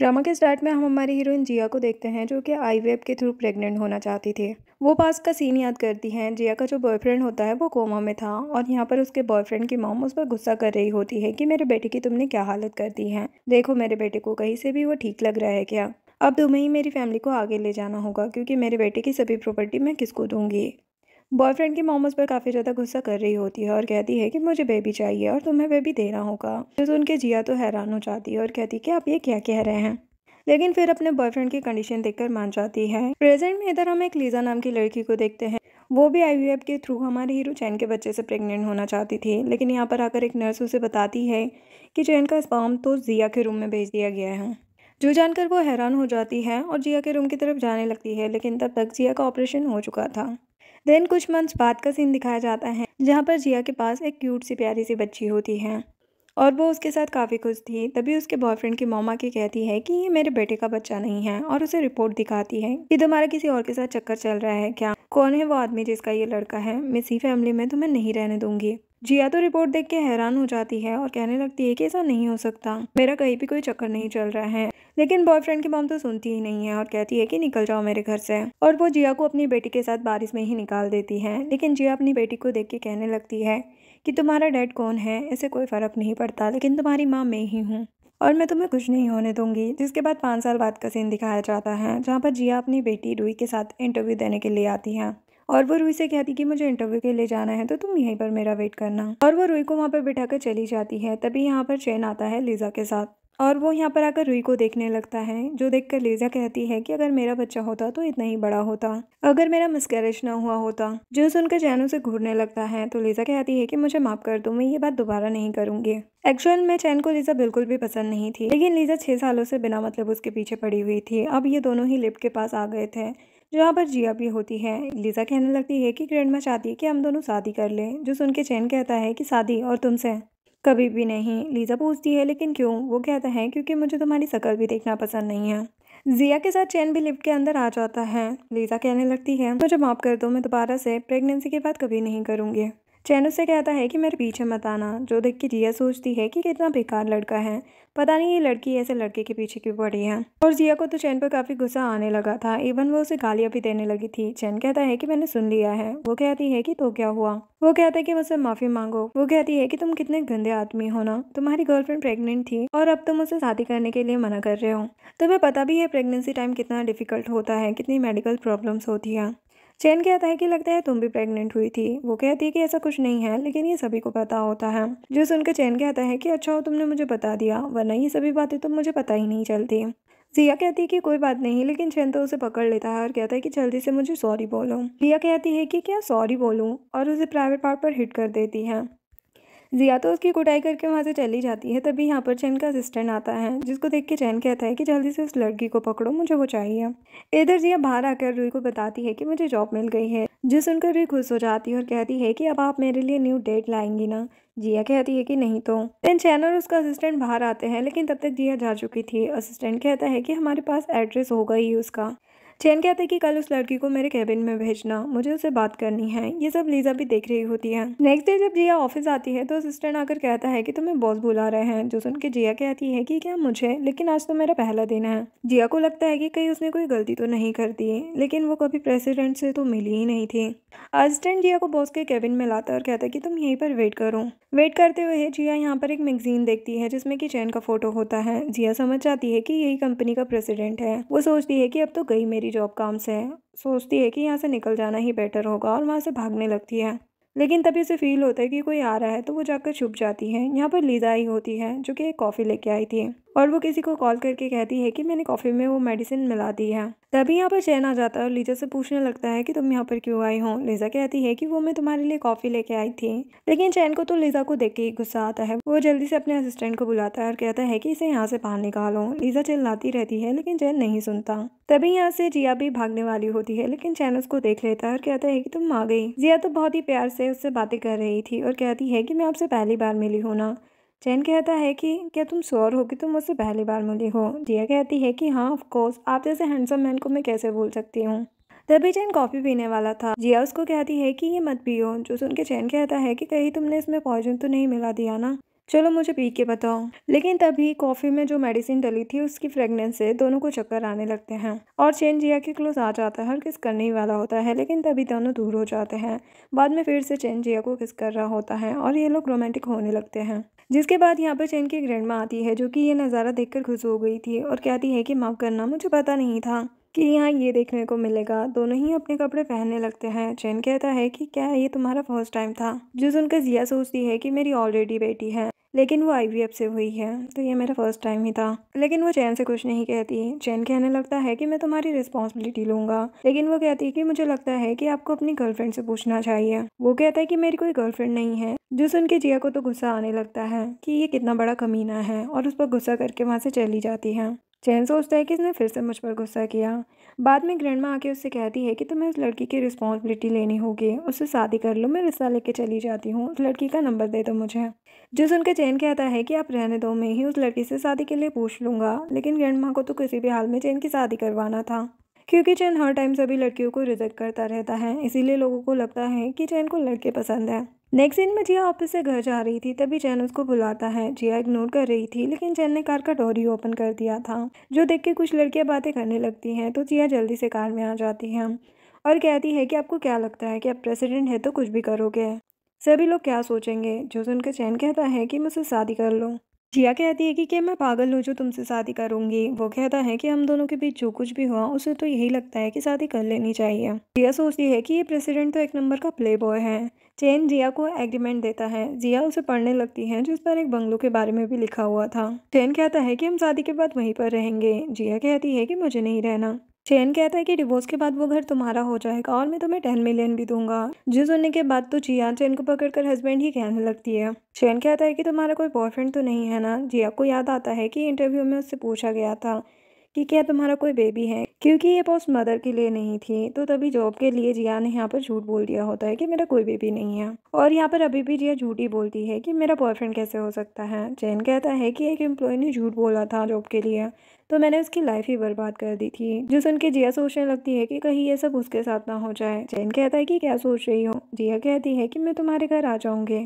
drama के start में हम हमारी हीरोइन जिया को देखते हैं जो कि आई वेब के थ्रू प्रेग्नेंट होना चाहती थी वो पास का सीन याद करती हैं जिया का जो बॉयफ्रेंड होता है वो कोमा में था और यहाँ पर उसके बॉयफ्रेंड की मॉम उस पर गुस्सा कर रही होती है कि मेरे बेटे की तुमने क्या हालत कर दी है देखो मेरे बेटे को कहीं से भी वो ठीक लग रहा है क्या अब तुम्हें ही मेरी फैमिली को आगे ले जाना होगा क्योंकि मेरे बेटे की सभी प्रॉपर्टी मैं किसको दूंगी बॉयफ्रेंड की मोमोज पर काफ़ी ज़्यादा गुस्सा कर रही होती है और कहती है कि मुझे बेबी चाहिए और तुम्हें बेबी देना होगा जो तो उनके जिया तो हैरान हो जाती है और कहती है कि आप ये क्या कह रहे हैं लेकिन फिर अपने बॉयफ्रेंड की कंडीशन देखकर मान जाती है प्रेजेंट में इधर हम एक लीजा नाम की लड़की को देखते हैं वो भी आई के थ्रू हमारे हीरो चैन के बच्चे से प्रेग्नेंट होना चाहती थी लेकिन यहाँ पर आकर एक नर्स उसे बताती है कि चैन का स्पॉम तो जिया के रूम में भेज दिया गया है जो जानकर वो हैरान हो जाती है और जिया के रूम की तरफ जाने लगती है लेकिन तब तक जिया का ऑपरेशन हो चुका था देन कुछ मंथ्स बाद का सीन दिखाया जाता है जहाँ पर जिया के पास एक क्यूट सी प्यारी सी बच्ची होती है और वो उसके साथ काफ़ी खुश थी तभी उसके बॉयफ्रेंड की मामा की कहती है कि ये मेरे बेटे का बच्चा नहीं है और उसे रिपोर्ट दिखाती है कि तुम्हारा किसी और के साथ चक्कर चल रहा है क्या कौन है वो आदमी जिसका ये लड़का है मैं इसी फैमिली में तुम्हें नहीं रहने दूंगी जिया तो रिपोर्ट देख के हैरान हो जाती है और कहने लगती है कि ऐसा नहीं हो सकता मेरा कहीं भी कोई चक्कर नहीं चल रहा है लेकिन बॉयफ्रेंड की माम तो सुनती ही नहीं है और कहती है कि निकल जाओ मेरे घर से और वो जिया को अपनी बेटी के साथ बारिश में ही निकाल देती है लेकिन जिया अपनी बेटी को देख के कहने लगती है कि तुम्हारा डैड कौन है इसे कोई फ़र्क नहीं पड़ता लेकिन तुम्हारी माँ मैं ही हूँ और मैं तुम्हें कुछ नहीं होने दूंगी जिसके बाद पाँच साल बाद का सीन दिखाया जाता है जहाँ पर जिया अपनी बेटी रूई के साथ इंटरव्यू देने के लिए आती है और वो रुई से कहती कि मुझे इंटरव्यू के लिए जाना है तो तुम यहीं पर मेरा वेट करना और वो रुई को वहाँ पर बिठा कर चली जाती है तभी यहाँ पर चैन आता है लीजा के साथ और वो यहाँ पर आकर रुई को देखने लगता है जो देखकर लीजा कहती है कि अगर मेरा बच्चा होता तो इतना ही बड़ा होता अगर मेरा मिसकैरेज ना हुआ होता जो सुनकर चैन से घूरने लगता है तो लीजा कहती है कि मुझे माफ कर दो मैं ये बात दोबारा नहीं करूंगी एक्चुअल में चैन को लीजा बिल्कुल भी पसंद नहीं थी लेकिन लीजा छह सालों से बिना मतलब उसके पीछे पड़ी हुई थी अब ये दोनों ही लिफ्ट के पास आ गए थे जहाँ पर जिया भी होती है लीज़ा कहने लगती है कि ग्रैंडमा चाहती है कि हम दोनों शादी कर लें जो सुन के चैन कहता है कि शादी और तुमसे कभी भी नहीं लीज़ा पूछती है लेकिन क्यों वो कहता है क्योंकि मुझे तुम्हारी शक्ल भी देखना पसंद नहीं है जिया के साथ चैन भी लिफ्ट के अंदर आ जाता है लीजा कहने लगती है मुझे माफ़ कर दो मैं दोबारा से प्रेगनेंसी के बाद कभी नहीं करूँगी चैन उससे कहता है कि मेरे पीछे मत आना जो देख के जिया सोचती है कि कितना बेकार लड़का है पता नहीं ये लड़की ऐसे लड़के के पीछे क्यों पड़ी है और जिया को तो चैन पर काफ़ी गुस्सा आने लगा था इवन वो उसे गालियां भी देने लगी थी चैन कहता है कि मैंने सुन लिया है वो कहती है कि तो क्या हुआ वो कहता है कि मुझसे माफ़ी मांगो वो कहती है कि तुम कितने गंदे आदमी हो ना तुम्हारी गर्लफ्रेंड प्रेगनेंट थी और अब तुम उसे शादी करने के लिए मना कर रहे हो तुम्हें पता भी है प्रेगनेंसी टाइम कितना डिफिकल्ट होता है कितनी मेडिकल प्रॉब्लम्स होती है चैन कहता है कि लगता है तुम भी प्रेग्नेंट हुई थी वो कहती है कि ऐसा कुछ नहीं है लेकिन ये सभी को पता होता है जो सुनकर चैन कहता है कि अच्छा हो तुमने मुझे बता दिया वरना ये सभी बातें तो मुझे पता ही नहीं चलती जिया कहती है कि कोई बात नहीं लेकिन चैन तो उसे पकड़ लेता है और कहता है कि जल्दी से मुझे सॉरी बोलो जिया कहती है कि क्या सॉरी बोलूँ और उसे प्राइवेट पार्ट पर हिट कर देती है जिया तो उसकी कुटाई करके वहाँ से चली जाती है तभी यहाँ पर चैन का असिस्टेंट आता है जिसको देख के चैन कहता है कि जल्दी से उस लड़की को पकड़ो मुझे वो चाहिए इधर जिया बाहर आकर रुई को बताती है कि मुझे जॉब मिल गई है जो सुनकर रुई खुश हो जाती है और कहती है कि अब आप मेरे लिए न्यू डेट लाएंगी ना जिया कहती है कि नहीं तो देन चैन और उसका असिस्टेंट बाहर आते हैं लेकिन तब तक जिया जा चुकी थी असिस्टेंट कहता है कि हमारे पास एड्रेस होगा ही उसका चैन कहते हैं कि कल उस लड़की को मेरे कैबिन में भेजना मुझे उसे बात करनी है ये सब लीजा भी देख रही होती है नेक्स्ट डे जब जिया ऑफिस आती है तो असिस्टेंट आकर कहता है कि तुम्हें बॉस बुला रहे हैं जो सुन के जिया कहती है कि क्या मुझे लेकिन आज तो मेरा पहला दिन है जिया को लगता है कि कहीं उसने कोई गलती तो नहीं कर दी लेकिन वो कभी प्रेसिडेंट से तो मिली ही नहीं थी असिस्टेंट जिया को बॉस के कैबिन में लाता और कहता है की तुम यहीं पर वेट करो वेट करते हुए जिया यहाँ पर एक मैगजीन देखती है जिसमे की चैन का फोटो होता है जिया समझ जाती है की यही कंपनी का प्रेसिडेंट है वो सोचती है की अब तो गई मेरी मेरी जॉब काम से है सोचती है कि यहाँ से निकल जाना ही बेटर होगा और वहाँ से भागने लगती है लेकिन तभी उसे फील होता है कि कोई आ रहा है तो वो जाकर छुप जाती है यहाँ पर लीजा आई होती है जो कि एक कॉफ़ी लेके आई थी और वो किसी को कॉल करके कहती है कि मैंने कॉफ़ी में वो मेडिसिन मिला दी है तभी यहाँ पर चैन आ जाता है और लीजा से पूछने लगता है कि तुम यहाँ पर क्यों आई हो लीजा कहती है कि वो मैं तुम्हारे लिए कॉफ़ी लेके आई थी लेकिन चैन को तो लीजा को देख के ही गुस्सा आता है वो जल्दी से अपने असिस्टेंट को बुलाता है और कहता है कि इसे यहाँ से बाहर निकालो लीजा चिल्लाती रहती है लेकिन चैन नहीं सुनता तभी यहाँ से जिया भी भागने वाली होती है लेकिन चैन उसको देख लेता है और कहता है कि तुम आ गई जिया तो बहुत ही प्यार से उससे बातें कर रही थी और कहती है कि मैं आपसे पहली बार मिली हूँ ना चैन कहता है कि क्या तुम श्योर हो कि तुम मुझसे पहली बार मिली हो जिया कहती है कि हाँ ऑफकोर्स आप जैसे हैंडसम मैन को मैं कैसे भूल सकती हूँ तभी चैन कॉफ़ी पीने वाला था जिया उसको कहती है कि ये मत पियो जो सुन के चैन कहता है कि कहीं तुमने इसमें पॉइजन तो नहीं मिला दिया ना चलो मुझे पी के बताओ लेकिन तभी कॉफ़ी में जो मेडिसिन डली थी उसकी फ्रेगनेंस से दोनों को चक्कर आने लगते हैं और चैन जिया के क्लोज आ जाता है और किस करने ही वाला होता है लेकिन तभी दोनों दूर हो जाते हैं बाद में फिर से चैन जिया को किस कर रहा होता है और ये लोग रोमांटिक होने लगते हैं जिसके बाद यहाँ पर चैन की ग्रैंड आती है जो कि ये नज़ारा देखकर खुश हो गई थी और कहती है कि माफ़ करना मुझे पता नहीं था कि यहाँ ये देखने को मिलेगा दोनों ही अपने कपड़े पहनने लगते हैं चैन कहता है कि क्या ये तुम्हारा फर्स्ट टाइम था जो सुनकर जिया सोचती है कि मेरी ऑलरेडी बेटी है लेकिन वो आई से हुई है तो ये मेरा फर्स्ट टाइम ही था लेकिन वो चैन से कुछ नहीं कहती चैन कहने लगता है कि मैं तुम्हारी रिस्पॉन्सिबिलिटी लूंगा लेकिन वो कहती है कि मुझे लगता है कि आपको अपनी गर्लफ्रेंड से पूछना चाहिए वो कहता है कि मेरी कोई गर्लफ्रेंड नहीं है जो सुन के जिया को तो गुस्सा आने लगता है कि ये कितना बड़ा कमीना है और उस पर गुस्सा करके वहाँ से चली जाती है चैन सोचता है कि इसने फिर से मुझ पर गुस्सा किया बाद में माँ आके उससे कहती है कि तुम्हें उस लड़की की रिस्पॉन्सिबिलिटी लेनी होगी उससे शादी कर लो मैं रिश्ता लेके चली जाती हूँ उस लड़की का नंबर दे दो मुझे जो सुनकर चैन कहता है कि आप रहने दो मैं ही उस लड़की से शादी के लिए पूछ लूँगा लेकिन माँ को तो किसी भी हाल में चैन की शादी करवाना था क्योंकि चैन हर टाइम सभी लड़कियों को रिजेक्ट करता रहता है इसीलिए लोगों को लगता है कि चैन को लड़के पसंद है नेक्स्ट दिन में जिया ऑफिस से घर जा रही थी तभी जैन उसको बुलाता है जिया इग्नोर कर रही थी लेकिन जैन ने कार का डोर ही ओपन कर दिया था जो देख के कुछ लड़कियां बातें करने लगती हैं तो जिया जल्दी से कार में आ जाती है और कहती है कि आपको क्या लगता है कि आप प्रेसिडेंट हैं तो कुछ भी करोगे सभी लोग क्या सोचेंगे जो सुनकर चैन कहता है कि मुझसे शादी कर लो जिया कहती है कि क्या मैं पागल हूँ जो तुमसे शादी करूँगी वो कहता है कि हम दोनों के बीच जो कुछ भी हुआ उसे तो यही लगता है कि शादी कर लेनी चाहिए जिया सोचती है कि ये प्रेसिडेंट तो एक नंबर का प्ले बॉय है चैन जिया को एग्रीमेंट देता है जिया उसे पढ़ने लगती है जिस पर एक बंगलो के बारे में भी लिखा हुआ था चैन कहता है कि हम शादी के बाद वहीं पर रहेंगे जिया कहती है कि मुझे नहीं रहना चैन कहता है कि डिवोर्स के बाद वो घर तुम्हारा हो जाएगा और मैं तुम्हें टेन मिलियन भी दूंगा जो सुनने के बाद तो जिया चैन को पकड़कर हस्बैंड ही कहने लगती है चैन कहता है कि तुम्हारा कोई बॉयफ्रेंड तो नहीं है ना जिया को याद आता है कि इंटरव्यू में उससे पूछा गया था कि क्या तुम्हारा कोई बेबी है क्योंकि ये पोस्ट मदर के लिए नहीं थी तो तभी जॉब के लिए जिया ने यहाँ पर झूठ बोल दिया होता है कि मेरा कोई बेबी नहीं है और यहाँ पर अभी भी जिया झूठी बोलती है कि मेरा बॉयफ्रेंड कैसे हो सकता है जैन कहता है कि एक एम्प्लॉय ने झूठ बोला था जॉब के लिए तो मैंने उसकी लाइफ ही बर्बाद कर दी थी जो सुन के जिया सोचने लगती है कि कहीं ये सब उसके साथ ना हो जाए जैन कहता है कि क्या सोच रही हो जिया कहती है कि मैं तुम्हारे घर आ जाऊंगी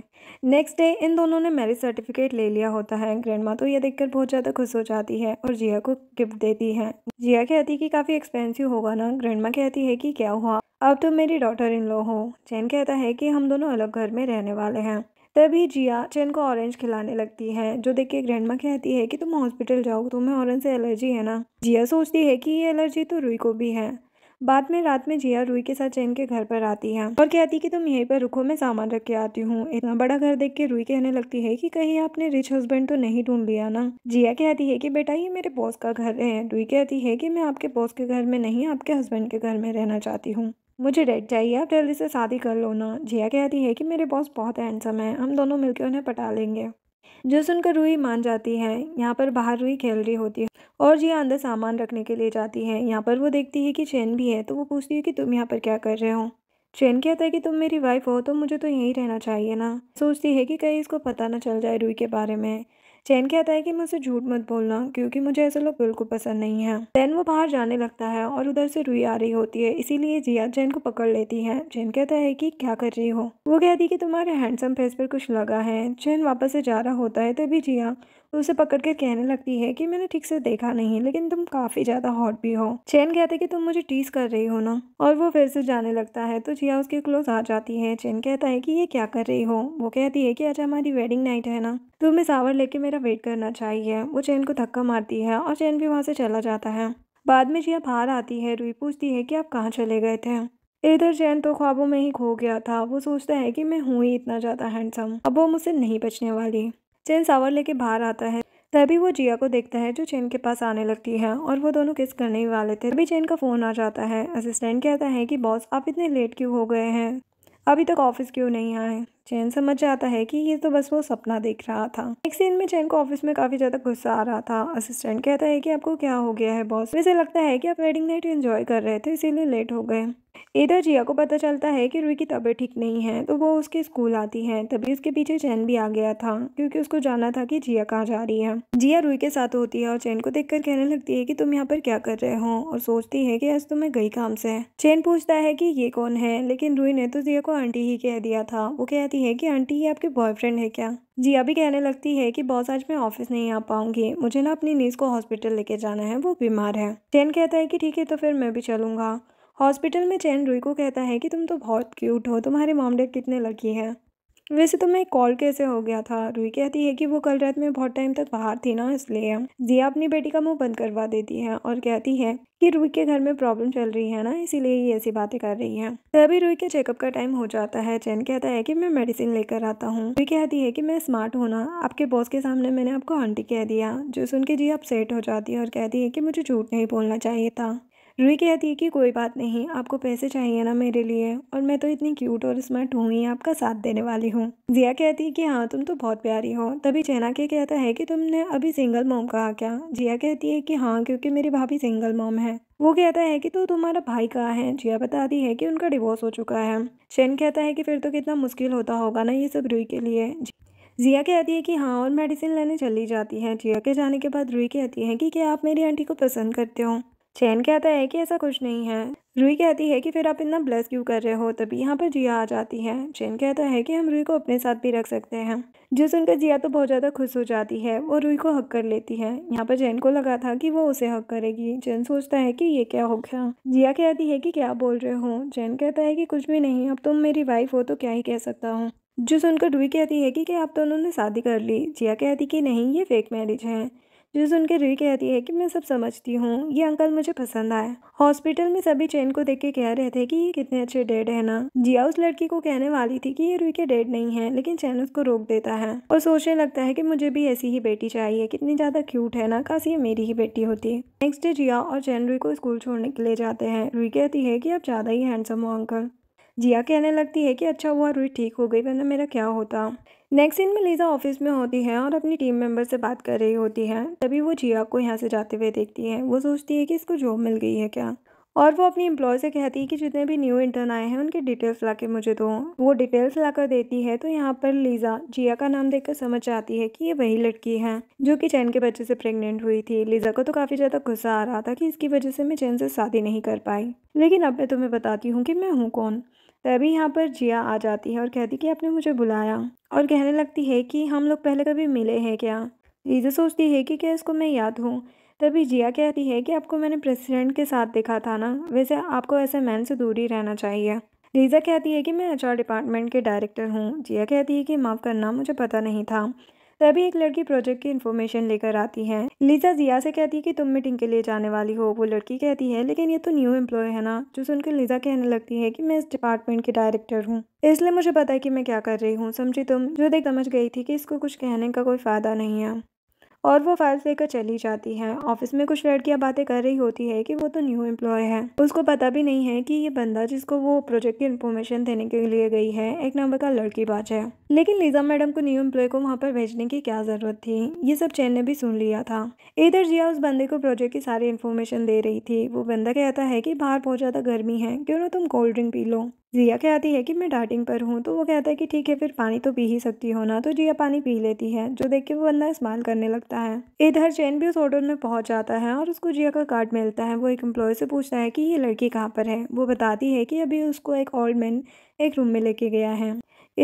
नेक्स्ट डे इन दोनों ने मैरिज सर्टिफिकेट ले लिया होता है ग्रैंड तो ये देखकर बहुत ज़्यादा खुश हो जाती है और जिया को गिफ्ट देती है जिया कहती कि काफ़ी एक्सपेंसिव होगा ना ग्रैंड कहती है कि क्या हुआ अब तुम तो मेरी डॉटर इन लॉ हो जैन कहता है कि हम दोनों अलग घर में रहने वाले हैं तभी जिया चैन को ऑरेंज खिलाने लगती है जो देख के ग्रैंडमा कहती है कि तुम हॉस्पिटल जाओ तुम्हें ऑरेंज से एलर्जी है ना जिया सोचती है कि ये एलर्जी तो रुई को भी है बाद में रात में जिया रुई के साथ चैन के घर पर आती है और कहती कि तुम यहीं पर रुको मैं सामान रख के आती हूँ इतना बड़ा घर देख के रुई कहने लगती है कि कहीं आपने रिच हस्बैंड तो नहीं ढूंढ लिया ना जिया कहती है कि बेटा ये मेरे बॉस का घर है रुई कहती है कि मैं आपके बॉस के घर में नहीं आपके हस्बैंड के घर में रहना चाहती हूँ मुझे डेट चाहिए आप जल्दी से शादी कर लो ना जिया कहती है कि मेरे बॉस बहुत हैंडसम है हम दोनों मिलकर उन्हें पटा लेंगे जो सुनकर रूही मान जाती है यहाँ पर बाहर रूही खेल रही होती है और जिया अंदर सामान रखने के लिए जाती है यहाँ पर वो देखती है कि चैन भी है तो वो पूछती है कि तुम यहाँ पर क्या कर रहे हो चैन कहता है कि तुम मेरी वाइफ हो तो मुझे तो यहीं रहना चाहिए ना सोचती है कि कहीं इसको पता ना चल जाए रूही के बारे में चैन कहता है कि मुझसे झूठ मत बोलना क्योंकि मुझे ऐसे लोग बिल्कुल पसंद नहीं है चैन वो बाहर जाने लगता है और उधर से रुई आ रही होती है इसीलिए जिया चैन को पकड़ लेती है चैन कहता है कि क्या कर रही हो वो कहती है कि तुम्हारे हैंडसम फेस पर कुछ लगा है चैन वापस से जा रहा होता है तभी जिया तो उसे पकड़ के कहने लगती है कि मैंने ठीक से देखा नहीं लेकिन तुम काफ़ी ज़्यादा हॉट भी हो चैन कहते कि तुम मुझे टीस कर रही हो ना और वो फिर से जाने लगता है तो जिया उसके क्लोज आ जाती है चैन कहता है कि ये क्या कर रही हो वो कहती है कि आज हमारी वेडिंग नाइट है ना तुम्हें सावर लेके मेरा वेट करना चाहिए वो चैन को धक्का मारती है और चैन भी वहाँ से चला जाता है बाद में जिया बाहर आती है रुई पूछती है कि आप कहाँ चले गए थे इधर चैन तो ख्वाबों में ही खो गया था वो सोचता है कि मैं हूँ ही इतना ज़्यादा हैंडसम अब वो मुझसे नहीं बचने वाली चैन सावर लेके बाहर आता है तभी वो जिया को देखता है जो चैन के पास आने लगती है और वो दोनों किस करने ही वाले थे तभी चैन का फ़ोन आ जाता है असिस्टेंट कहता है कि बॉस आप इतने लेट क्यों हो गए हैं अभी तक ऑफिस क्यों नहीं आए चैन समझ जाता है कि ये तो बस वो सपना देख रहा था एक सीन में चैन को ऑफिस में काफी ज्यादा गुस्सा आ रहा था असिस्टेंट कहता है कि आपको क्या हो गया है बॉस वैसे लगता है कि आप वेडिंग नाइट एंजॉय कर रहे थे इसीलिए लेट हो गए इधर जिया को पता चलता है कि रुई की तबीयत ठीक नहीं है तो वो उसके स्कूल आती है तभी उसके पीछे चैन भी आ गया था क्योंकि उसको जाना था कि जिया कहाँ जा रही है जिया रुई के साथ होती है और चैन को देखकर कहने लगती है कि तुम यहाँ पर क्या कर रहे हो और सोचती है कि आज तुम्हें तो गई काम से चैन पूछता है कि ये कौन है लेकिन रुई ने तो जिया को आंटी ही कह दिया था वो कहती कहती है कि आंटी ये आपके बॉयफ्रेंड है क्या जिया भी कहने लगती है कि बॉस आज मैं ऑफिस नहीं आ पाऊंगी मुझे ना अपनी नीस को हॉस्पिटल लेके जाना है वो बीमार है चैन कहता है कि ठीक है तो फिर मैं भी चलूंगा हॉस्पिटल में चैन रुई को कहता है कि तुम तो बहुत क्यूट हो तुम्हारे मामले कितने लकी हैं वैसे तो मैं कॉल कैसे हो गया था रूही कहती है कि वो कल रात में बहुत टाइम तक बाहर थी ना इसलिए जिया अपनी बेटी का मुंह बंद करवा देती है और कहती है कि रूही के घर में प्रॉब्लम चल रही है ना इसीलिए ये ऐसी बातें कर रही है तभी रूही के चेकअप का टाइम हो जाता है चैन कहता है कि मैं मेडिसिन लेकर आता हूँ रूही कहती है कि मैं स्मार्ट हूँ ना आपके बॉस के सामने मैंने आपको आंटी कह दिया जो सुन के जी अपसेट हो जाती है और कहती है कि मुझे झूठ नहीं बोलना चाहिए था रूही कहती है कि कोई बात नहीं आपको पैसे चाहिए ना मेरे लिए और मैं तो इतनी क्यूट और स्मार्ट हूँ ही आपका साथ देने वाली हूँ जिया कहती है कि हाँ तुम तो बहुत प्यारी हो तभी चैना के कहता है कि तुमने अभी सिंगल मोम कहा क्या जिया कहती है कि हाँ क्योंकि मेरी भाभी सिंगल मोम है वो कहता है कि तो तुम्हारा भाई कहाँ है जिया बताती है कि उनका डिवोर्स हो चुका है शैन कहता है कि फिर तो कितना मुश्किल होता होगा ना ये सब रूई के लिए जिया कहती है कि हाँ और मेडिसिन लेने चली जाती है जिया के जाने के बाद रूई कहती है कि क्या आप मेरी आंटी को पसंद करते हो चैन कहता है कि ऐसा कुछ नहीं है रुई कहती है कि फिर आप इतना ब्लेस क्यों कर रहे हो तभी यहाँ पर जिया आ जाती है चैन कहता है कि हम रुई को अपने साथ भी रख सकते हैं जो सुनकर जिया तो बहुत ज़्यादा खुश हो जाती है वो रुई को हक कर लेती है यहाँ पर चैन को लगा था कि वो उसे हक करेगी जैन सोचता है कि ये क्या हो गया जिया कहती है कि क्या बोल रहे हो चैन कहता है कि कुछ भी नहीं अब तुम मेरी वाइफ हो तो क्या ही कह सकता हूँ जो सुनकर रुई कहती है कि क्या आप दोनों तो ने शादी कर ली जिया कहती कि नहीं ये फेक मैरिज है जो सुन के कहती है कि मैं सब समझती हूँ ये अंकल मुझे पसंद आए हॉस्पिटल में सभी चेन को देख के कह रहे थे कि ये कितने अच्छे डेड है ना जिया उस लड़की को कहने वाली थी कि ये रुई के डेड नहीं है लेकिन चैन उसको रोक देता है और सोचने लगता है कि मुझे भी ऐसी ही बेटी चाहिए कितनी ज्यादा क्यूट है ना काश ये मेरी ही बेटी होती नेक्स्ट डे जिया और चैन रुई को स्कूल छोड़ने के लिए जाते हैं रुई कहती है कि आप ज्यादा ही हैंडसम हो अंकल जिया कहने लगती है कि अच्छा हुआ रुई ठीक हो गई वरना मेरा क्या होता नेक्स्ट सीन में लीजा ऑफिस में होती है और अपनी टीम मेंबर से बात कर रही होती है तभी वो जिया को यहाँ से जाते हुए देखती है वो सोचती है कि इसको जॉब मिल गई है क्या और वो अपनी एम्प्लॉय से कहती है कि जितने भी न्यू इंटर्न आए हैं उनकी डिटेल्स ला के मुझे दो वो डिटेल्स ला कर देती है तो यहाँ पर लीजा जिया का नाम देखकर समझ आती है कि ये वही लड़की है जो कि चैन के बच्चे से प्रेग्नेंट हुई थी लीजा को तो काफ़ी ज़्यादा गुस्सा आ रहा था कि इसकी वजह से मैं चैन से शादी नहीं कर पाई लेकिन अब मैं तुम्हें बताती हूँ कि मैं हूँ कौन तभी यहाँ पर जिया आ जाती है और कहती कि आपने मुझे बुलाया और कहने लगती है कि हम लोग पहले कभी मिले हैं क्या रीजा सोचती है कि क्या इसको मैं याद हूँ तभी जिया कहती है कि आपको मैंने प्रेसिडेंट के साथ देखा था ना वैसे आपको ऐसे मैन से दूर ही रहना चाहिए रीजा कहती है कि मैं एच डिपार्टमेंट के डायरेक्टर हूँ जिया कहती है कि माफ़ करना मुझे पता नहीं था तभी एक लड़की प्रोजेक्ट की इन्फॉर्मेशन लेकर आती है लीजा जिया से कहती है कि तुम मीटिंग के लिए जाने वाली हो वो लड़की कहती है लेकिन ये तो न्यू एम्प्लॉय है ना जो सुनकर लीजा कहने लगती है कि मैं इस डिपार्टमेंट की डायरेक्टर हूँ इसलिए मुझे पता है कि मैं क्या कर रही हूँ समझी तुम जो देख समझ गई थी कि इसको कुछ कहने का कोई फायदा नहीं है और वो फाइल्स लेकर चली जाती है ऑफिस में कुछ लड़कियां बातें कर रही होती है कि वो तो न्यू एम्प्लॉय है उसको पता भी नहीं है कि ये बंदा जिसको वो प्रोजेक्ट की इन्फॉर्मेशन देने के लिए गई है एक नंबर का लड़की बाज है लेकिन लीजा मैडम को न्यू एम्प्लॉय को वहाँ पर भेजने की क्या जरूरत थी ये सब चैन ने भी सुन लिया था इधर जिया उस बंदे को प्रोजेक्ट की सारी इन्फॉर्मेशन दे रही थी वो बंदा कहता है की बाहर बहुत ज़्यादा गर्मी है क्यों ना तुम कोल्ड ड्रिंक पी लो जिया कहती है कि मैं डाइटिंग पर हूँ तो वो कहता है कि ठीक है फिर पानी तो पी ही सकती हो ना तो जिया पानी पी लेती है जो देख के वो बंदा इस्तेमाल करने लगता है इधर चैन भी उस होटल में पहुंच जाता है और उसको जिया का कार्ड मिलता है वो एक एम्प्लॉय से पूछता है कि ये लड़की कहाँ पर है वो बताती है कि अभी उसको एक ओल्ड मैन एक रूम में लेके गया है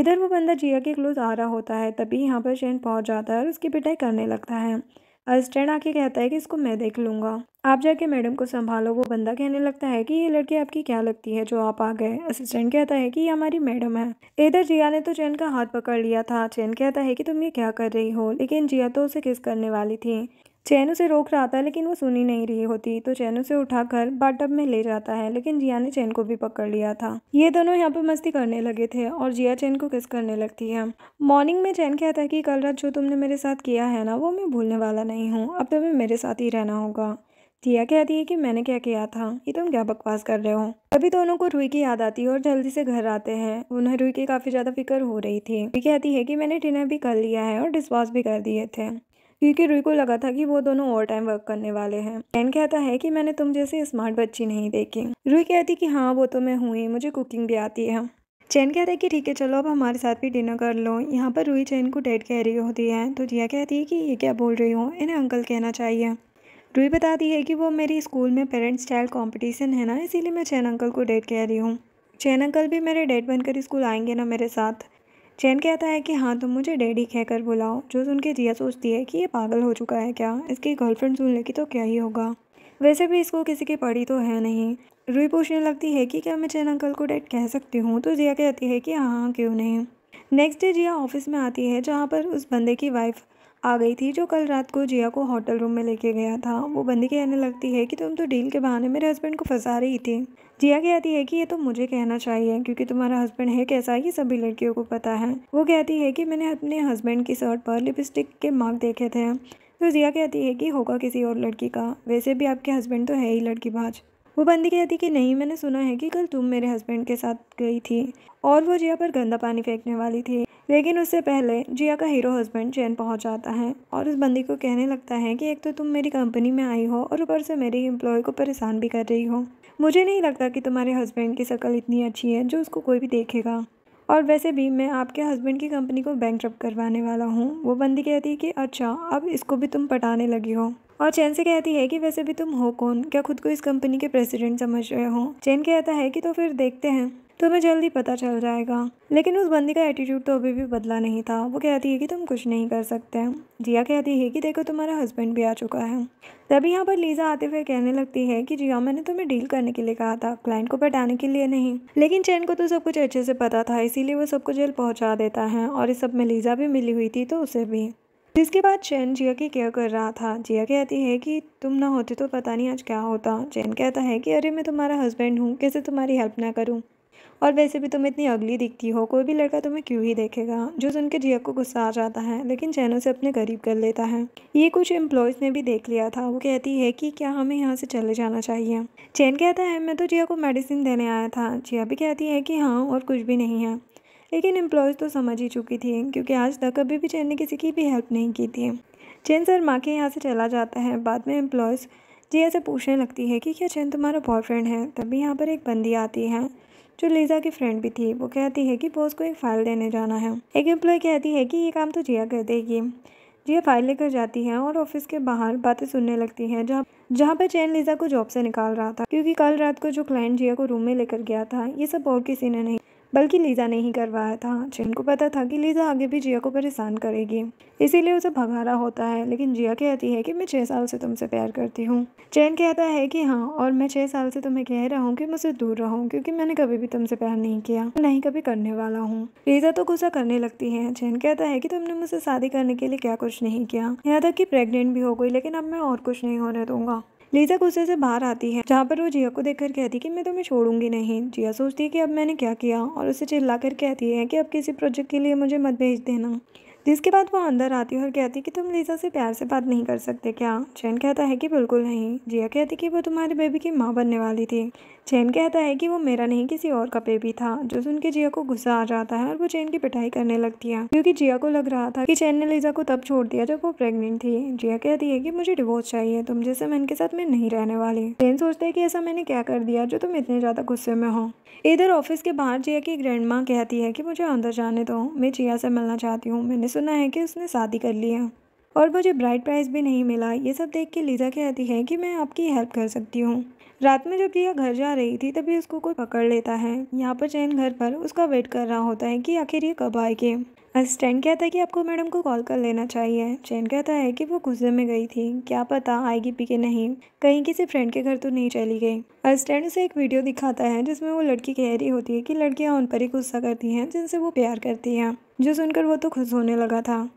इधर वो बंदा जिया के क्लोज आ रहा होता है तभी यहाँ पर चैन पहुँच जाता है और उसकी पिटाई करने लगता है अस्टैंड आके कहता है कि इसको मैं देख लूँगा आप जाके मैडम को संभालो वो बंदा कहने लगता है कि ये लड़की आपकी क्या लगती है जो आप आ गए असिस्टेंट कहता है कि ये हमारी मैडम है इधर जिया ने तो चैन का हाथ पकड़ लिया था चैन कहता है कि तुम ये क्या कर रही हो लेकिन जिया तो उसे किस करने वाली थी चैन उसे रोक रहा था लेकिन वो सुनी नहीं रही होती तो चैन उसे उठा कर बाटअप में ले जाता है लेकिन जिया ने चैन को भी पकड़ लिया था ये दोनों यहाँ पर मस्ती करने लगे थे और जिया चैन को किस करने लगती है मॉर्निंग में चैन कहता है कि कल रात जो तुमने मेरे साथ किया है ना वो मैं भूलने वाला नहीं हूँ अब तुम्हें मेरे साथ ही रहना होगा जिया कहती है कि मैंने क्या किया था ये तुम क्या बकवास कर रहे हो तभी दोनों को रुई की याद आती है और जल्दी से घर आते हैं उन्हें रुई की काफ़ी ज़्यादा फिक्र हो रही थी कहती है कि मैंने डिनर भी कर लिया है और डिस्पॉज भी कर दिए थे क्योंकि रुई को लगा था कि वो दोनों ओवर टाइम वर्क करने वाले हैं एन कहता है कि मैंने तुम जैसी स्मार्ट बच्ची नहीं देखी रुई कहती कि हाँ वो तो मैं हूँ ही मुझे कुकिंग भी आती है चैन कहता है कि ठीक है चलो अब हमारे साथ भी डिनर कर लो यहाँ पर रुई चैन को डेड कह रही होती है तो जिया कहती है कि ये क्या बोल रही हूँ इन्हें अंकल कहना चाहिए रुई बताती है कि वो मेरी स्कूल में पेरेंट्स स्टाइल कॉम्पिटिशन है ना इसीलिए मैं चैन अंकल को डेड कह रही हूँ चैन अंकल भी मेरे डेड बनकर स्कूल आएंगे ना मेरे साथ चैन कहता है कि हाँ तुम मुझे डैडी कहकर बुलाओ जो सुन के जिया सोचती है कि ये पागल हो चुका है क्या इसकी गर्लफ्रेंड सुन लेगी तो क्या ही होगा वैसे भी इसको किसी की पड़ी तो है नहीं रुई पूछने लगती है कि क्या मैं चैन अंकल को डैड कह सकती हूँ तो जिया कहती है कि हाँ, हाँ क्यों नहीं नेक्स्ट डे जिया ऑफिस में आती है जहाँ पर उस बंदे की वाइफ आ गई थी जो कल रात को जिया को होटल रूम में लेके गया था वो बंदी कहने लगती है कि तुम तो डील के बहाने मेरे हस्बैंड को फंसा रही थी जिया कहती है कि ये तो मुझे कहना चाहिए क्योंकि तुम्हारा हस्बैंड है कैसा ये सभी लड़कियों को पता है वो कहती है कि मैंने अपने हस्बैंड की शर्ट पर लिपस्टिक के मार्क देखे थे तो जिया कहती है कि होगा किसी और लड़की का वैसे भी आपके हस्बैंड तो है ही लड़की बाज वो बंदी कहती कि नहीं मैंने सुना है कि कल तुम मेरे हस्बैंड के साथ गई थी और वो जिया पर गंदा पानी फेंकने वाली थी लेकिन उससे पहले जिया का हीरो हस्बैंड चैन पहुंच जाता है और उस बंदी को कहने लगता है कि एक तो तुम मेरी कंपनी में आई हो और ऊपर से मेरी एम्प्लॉय को परेशान भी कर रही हो मुझे नहीं लगता कि तुम्हारे हस्बैंड की शक्ल इतनी अच्छी है जो उसको कोई भी देखेगा और वैसे भी मैं आपके हस्बैंड की कंपनी को बैंक करवाने वाला हूँ वो बंदी कहती है कि अच्छा अब इसको भी तुम पटाने लगी हो और चैन से कहती है कि वैसे भी तुम हो कौन क्या खुद को इस कंपनी के प्रेसिडेंट समझ रहे हो चैन कहता है कि तो फिर देखते हैं तुम्हें जल्दी पता चल जाएगा लेकिन उस बंदी का एटीट्यूड तो अभी भी बदला नहीं था वो कहती है कि तुम कुछ नहीं कर सकते जिया कहती है कि देखो तुम्हारा हस्बैंड भी आ चुका है तभी यहाँ पर लीजा आते हुए कहने लगती है कि जिया मैंने तुम्हें डील करने के लिए कहा था क्लाइंट को बैठाने के लिए नहीं लेकिन चैन को तो सब कुछ अच्छे से पता था इसीलिए वो सबको जेल पहुँचा देता है और इस सब में लीजा भी मिली हुई थी तो उसे भी जिसके बाद चैन जिया की केयर कर रहा था जिया कहती है कि तुम ना होते तो पता नहीं आज क्या होता चैन कहता है कि अरे मैं तुम्हारा हस्बैंड हूँ कैसे तुम्हारी हेल्प ना करूँ और वैसे भी तुम इतनी अगली दिखती हो कोई भी लड़का तुम्हें क्यों ही देखेगा जो सुन के जिया को गुस्सा आ जाता है लेकिन चैनों से अपने गरीब कर लेता है ये कुछ एम्प्लॉयज़ ने भी देख लिया था वो कहती है कि क्या हमें यहाँ से चले जाना चाहिए चैन कहता है मैं तो जिया को मेडिसिन देने आया था जिया भी कहती है कि हाँ और कुछ भी नहीं है लेकिन एम्प्लॉयज़ तो समझ ही चुकी थी क्योंकि आज तक कभी भी चैन ने किसी की भी हेल्प नहीं की थी चैन सर माँ के यहाँ से चला जाता है बाद में एम्प्लॉयज़ जिया से पूछने लगती है कि क्या चैन तुम्हारा बॉयफ्रेंड है तभी यहाँ पर एक बंदी आती है जो लीजा की फ्रेंड भी थी वो कहती है कि बॉस को एक फ़ाइल देने जाना है एक एम्प्लॉय कहती है कि ये काम तो जिया कर देगी जिया फाइल लेकर जाती है और ऑफिस के बाहर बातें सुनने लगती है जहाँ जहाँ पर चैन लीजा को जॉब से निकाल रहा था क्योंकि कल रात को जो क्लाइंट जिया को रूम में लेकर गया था ये सब और किसी ने नहीं बल्कि लीज़ा ने ही करवाया था चिन को पता था कि लीज़ा आगे भी जिया को परेशान करेगी इसीलिए उसे भगा रहा होता है लेकिन जिया कहती है कि मैं छः साल से तुमसे प्यार करती हूँ चैन कहता है कि हाँ और मैं छः साल से तुम्हें कह रहा हूँ कि मुझसे दूर रहूँ क्योंकि मैंने कभी भी तुमसे प्यार नहीं किया नहीं कभी करने वाला हूँ लीज़ा तो गुस्सा करने लगती है चैन कहता है कि तुमने मुझसे शादी करने के लिए क्या कुछ नहीं किया यहाँ तक कि प्रेगनेंट भी हो गई लेकिन अब मैं और कुछ नहीं होने दूंगा लीजा गुस्से से बाहर आती है जहाँ पर वो जिया को देखकर कहती है कि मैं तुम्हें छोड़ूंगी नहीं जिया सोचती है कि अब मैंने क्या किया और उसे चिल्ला कर कहती है कि अब किसी प्रोजेक्ट के लिए मुझे मत भेज देना जिसके बाद वो अंदर आती है और कहती है कि तुम लीजा से प्यार से बात नहीं कर सकते क्या चैन कहता है कि बिल्कुल नहीं जिया कहती कि वो तुम्हारे बेबी की माँ बनने वाली थी चैन कहता है कि वो मेरा नहीं किसी और का बेबी था जो सुन के जिया को गुस्सा आ जाता है और वो चैन की पिटाई करने लगती है क्योंकि जिया को लग रहा था कि चैन ने लीजा को तब छोड़ दिया जब वो प्रेग्नेंट थी जिया कहती है कि मुझे डिवोर्स चाहिए तुम जैसे मैं इनके साथ मैं नहीं रहने वाली चैन सोचते है कि ऐसा मैंने क्या कर दिया जो तुम इतने ज़्यादा गुस्से में हो इधर ऑफिस के बाहर जिया की ग्रैंड माँ कहती है कि मुझे अंदर जाने दो मैं जिया से मिलना चाहती हूँ मैंने सुना है कि उसने शादी कर लिया और मुझे ब्राइट प्राइस भी नहीं मिला ये सब देख के लीजा कहती है कि मैं आपकी हेल्प कर सकती हूँ रात में जब रिया घर जा रही थी तभी उसको कोई पकड़ लेता है यहाँ पर चैन घर पर उसका वेट कर रहा होता है कि आखिर ये कब आएगी असिस्टेंट कहता है कि आपको मैडम को कॉल कर लेना चाहिए चैन कहता है कि वो गुस्से में गई थी क्या पता आएगी पी के नहीं कहीं किसी फ्रेंड के घर तो नहीं चली गई असिस्टेंट उसे एक वीडियो दिखाता है जिसमें वो लड़की कह रही होती है कि लड़कियां उन पर ही गुस्सा करती हैं जिनसे वो प्यार करती हैं जो सुनकर वो तो खुश होने लगा था